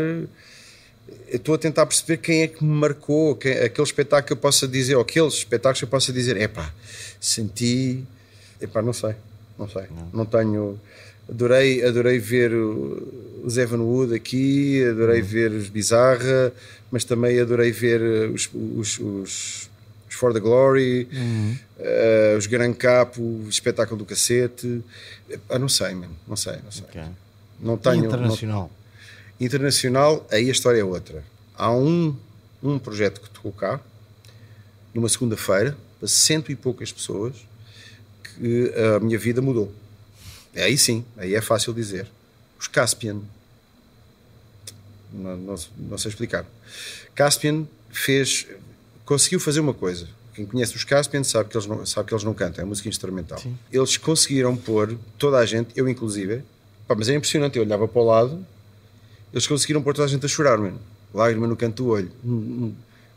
estou a tentar perceber quem é que me marcou, quem, aquele espetáculo que eu possa dizer, ou aqueles espetáculos que eu possa dizer, epá, senti, epá, não sei, não sei, não, não tenho. Adorei, adorei ver os Evan Wood aqui, adorei ver os Bizarra, mas também adorei ver os, os, os For the Glory, uhum. uh, os Gran Capo, espetáculo do cacete. Ah, não sei, mano, não sei, não sei. Okay. Não tenho, internacional? Não... Internacional, aí a história é outra. Há um, um projeto que tocou cá, numa segunda-feira, para cento e poucas pessoas, que a minha vida mudou. É aí sim, aí é fácil dizer. Os Caspian. Não, não, não sei explicar. Caspian fez conseguiu fazer uma coisa. Quem conhece os Caspian sabe que eles não, sabe que eles não cantam, é música instrumental. Sim. Eles conseguiram pôr toda a gente, eu inclusive, pá, mas é impressionante, eu olhava para o lado, eles conseguiram pôr toda a gente a chorar, mano. Lágrima no canto do olho. Um,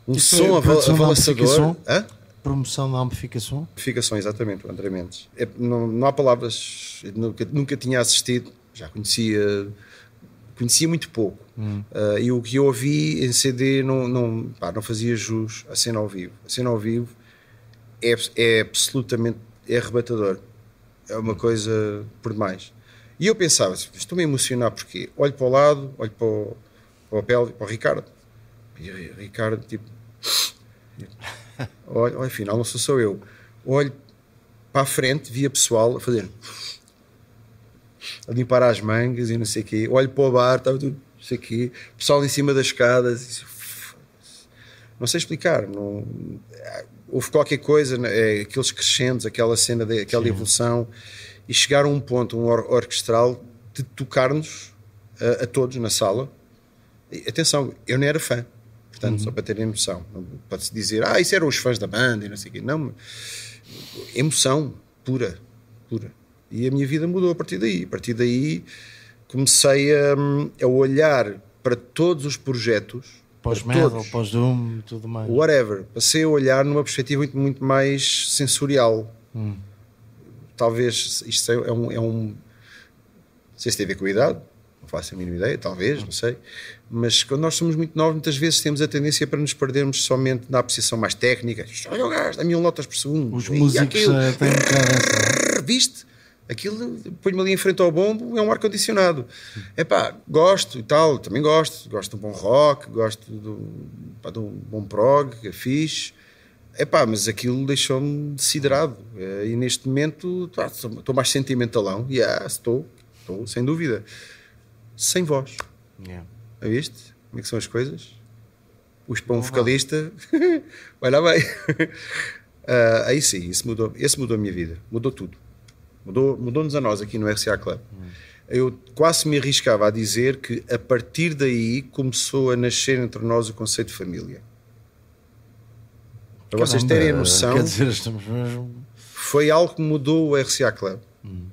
um é som avalaçador. Hã? Promoção da amplificação? Amplificação, exatamente, o André Mendes. É, não, não, há palavras, nunca, nunca tinha assistido, já conhecia, conhecia muito pouco Hum. Uh, e o que eu ouvi em CD não, não, pá, não fazia jus à cena ao vivo. A cena ao vivo é, é absolutamente é arrebatador. É uma coisa por demais. E eu pensava, assim, estou-me a emocionar porque olho para o lado, olho para o, para o Pel, para o Ricardo. E o Ricardo, tipo, <laughs> olho afinal não sou só eu. Olho para a frente, via pessoal a fazer a limpar as mangas e não sei o quê. Olho para o bar, estava tudo sei pessoal em cima das escadas. Não sei explicar. Não, houve qualquer coisa, né, é, aqueles crescentes aquela cena, daquela aquela evolução, e chegar a um ponto, um or orquestral, de tocar-nos a, a, todos na sala. E, atenção, eu não era fã, portanto, uhum. só para terem noção. Pode-se dizer, ah, isso eram os fãs da banda e não sei o quê. Não, emoção pura, pura. E a minha vida mudou a partir daí. A partir daí comecei a, a olhar para todos os projetos pós-metal, pós-doom, tudo mais. Whatever. Passei a olhar numa perspectiva muito, muito mais sensorial. Hum. Talvez isto é, é um, é um. Não sei se tem a ver com a idade, não faço a mínima ideia, talvez, hum. não sei. Mas quando nós somos muito novos, muitas vezes temos a tendência para nos perdermos somente na apreciação mais técnica. Olha o é gajo, dá mil notas por segundo. Os e músicos aquilo... Eh, têm cara. É? Viste? Aquilo, ponho-me ali em frente ao bombo, é um ar-condicionado. É pá, gosto e tal, também gosto. Gosto de um bom rock, gosto do, pá, de um bom prog, é fixe. É pá, mas aquilo deixou-me deciderado. Eh, e neste momento, estou mais sentimentalão. E yeah, estou, estou, sem dúvida. Sem voz. Yeah. A viste? Como é que são as coisas? Os para vocalista, vai lá bem. uh, <laughs> aí sim, isso mudou, isso mudou a minha vida, mudou tudo. Mudou, mudou-nos a nós aqui no RCA Club. Hum. Eu quase me arriscava a dizer que a partir daí começou a nascer entre nós o conceito de família. Para Caramba, vocês terem a noção, quer dizer, estamos mesmo... foi algo que mudou o RCA Club. Hum.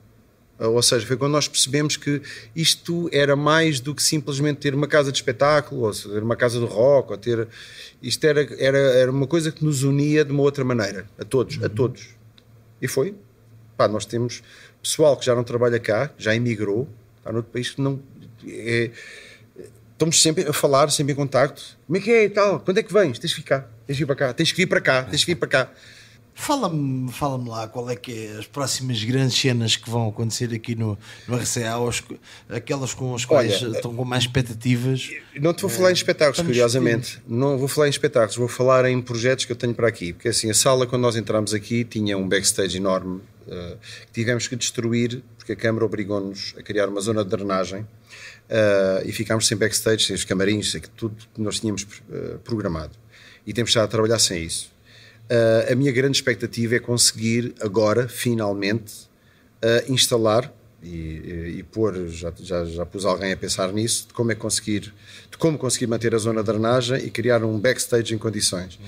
Ou seja, foi quando nós percebemos que isto era mais do que simplesmente ter uma casa de espetáculo, ou ter uma casa de rock, ou ter. Isto era, era, era uma coisa que nos unia de uma outra maneira, a todos, hum. a uhum. todos. E foi, pá, nós temos pessoal que já não trabalha cá, já emigrou, está noutro país, que não. É, estamos sempre a falar, sempre em contacto. Como é que é e tal? Quando é que vens? Tens que ficar, tens que vir para cá, tens que vir para cá, tens que vir para cá. Fala-me fala lá qual é que é as próximas grandes cenas que vão acontecer aqui no, no RCA, aquelas com as quais Olha, estão com mais expectativas. Não te vou falar é, em eh, espetáculos, curiosamente. Não vou falar em espetáculos, vou falar em projetos que eu tenho para aqui. Porque assim, a sala, quando nós entramos aqui, tinha um backstage enorme eh, que tivemos que destruir, porque a Câmara obrigou-nos a criar uma zona de drenagem uh, e ficámos sem backstage, sem os camarins, sem tudo que nós tínhamos eh, programado. E temos estado a trabalhar sem isso. a minha grande expectativa é conseguir agora, finalmente, instalar e, e, pôr, já, já, já pus alguém a pensar nisso, de como é conseguir, de como conseguir manter a zona de drenagem e criar um backstage em condições. Uhum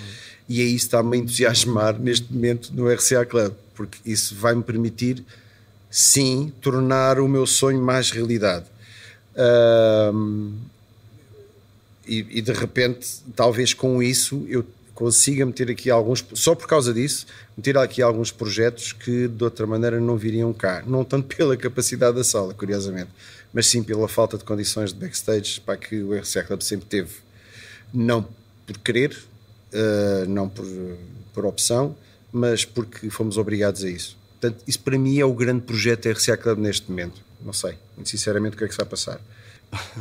e aí está-me a entusiasmar neste momento no RCA Club, porque isso vai me permitir, sim, tornar o meu sonho mais realidade. Um, e, e, de repente, talvez com isso eu consiga meter aqui alguns, só por causa disso, meter aqui alguns projetos que de outra maneira não viriam cá. Não tanto <laughs> pela capacidade da sala, curiosamente, mas sim pela falta de condições de backstage para que o RCA Club sempre teve. Não por querer, eh, não por, por opção, mas porque fomos obrigados a isso. Portanto, isso para mim é o grande projeto da RCA Club neste momento. Não sei, muito sinceramente, o que é que se vai passar. <laughs>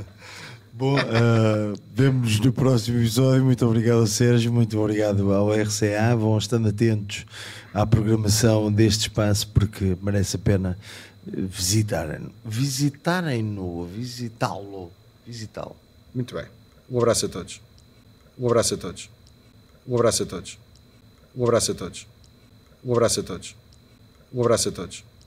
Bom, uh, eh, vemos no próximo episódio. Muito obrigado, Sérgio. Muito obrigado ao RCA. Vão estando atentos à programação deste espaço porque merece a pena eh, visitarem-no. Visitarem-no, visitá-lo. Visitá-lo. Muito bem. Um abraço a todos. Um abraço a todos. Um abraço a todos. Um abraço a todos. Um abraço a todos. Um abraço a todos.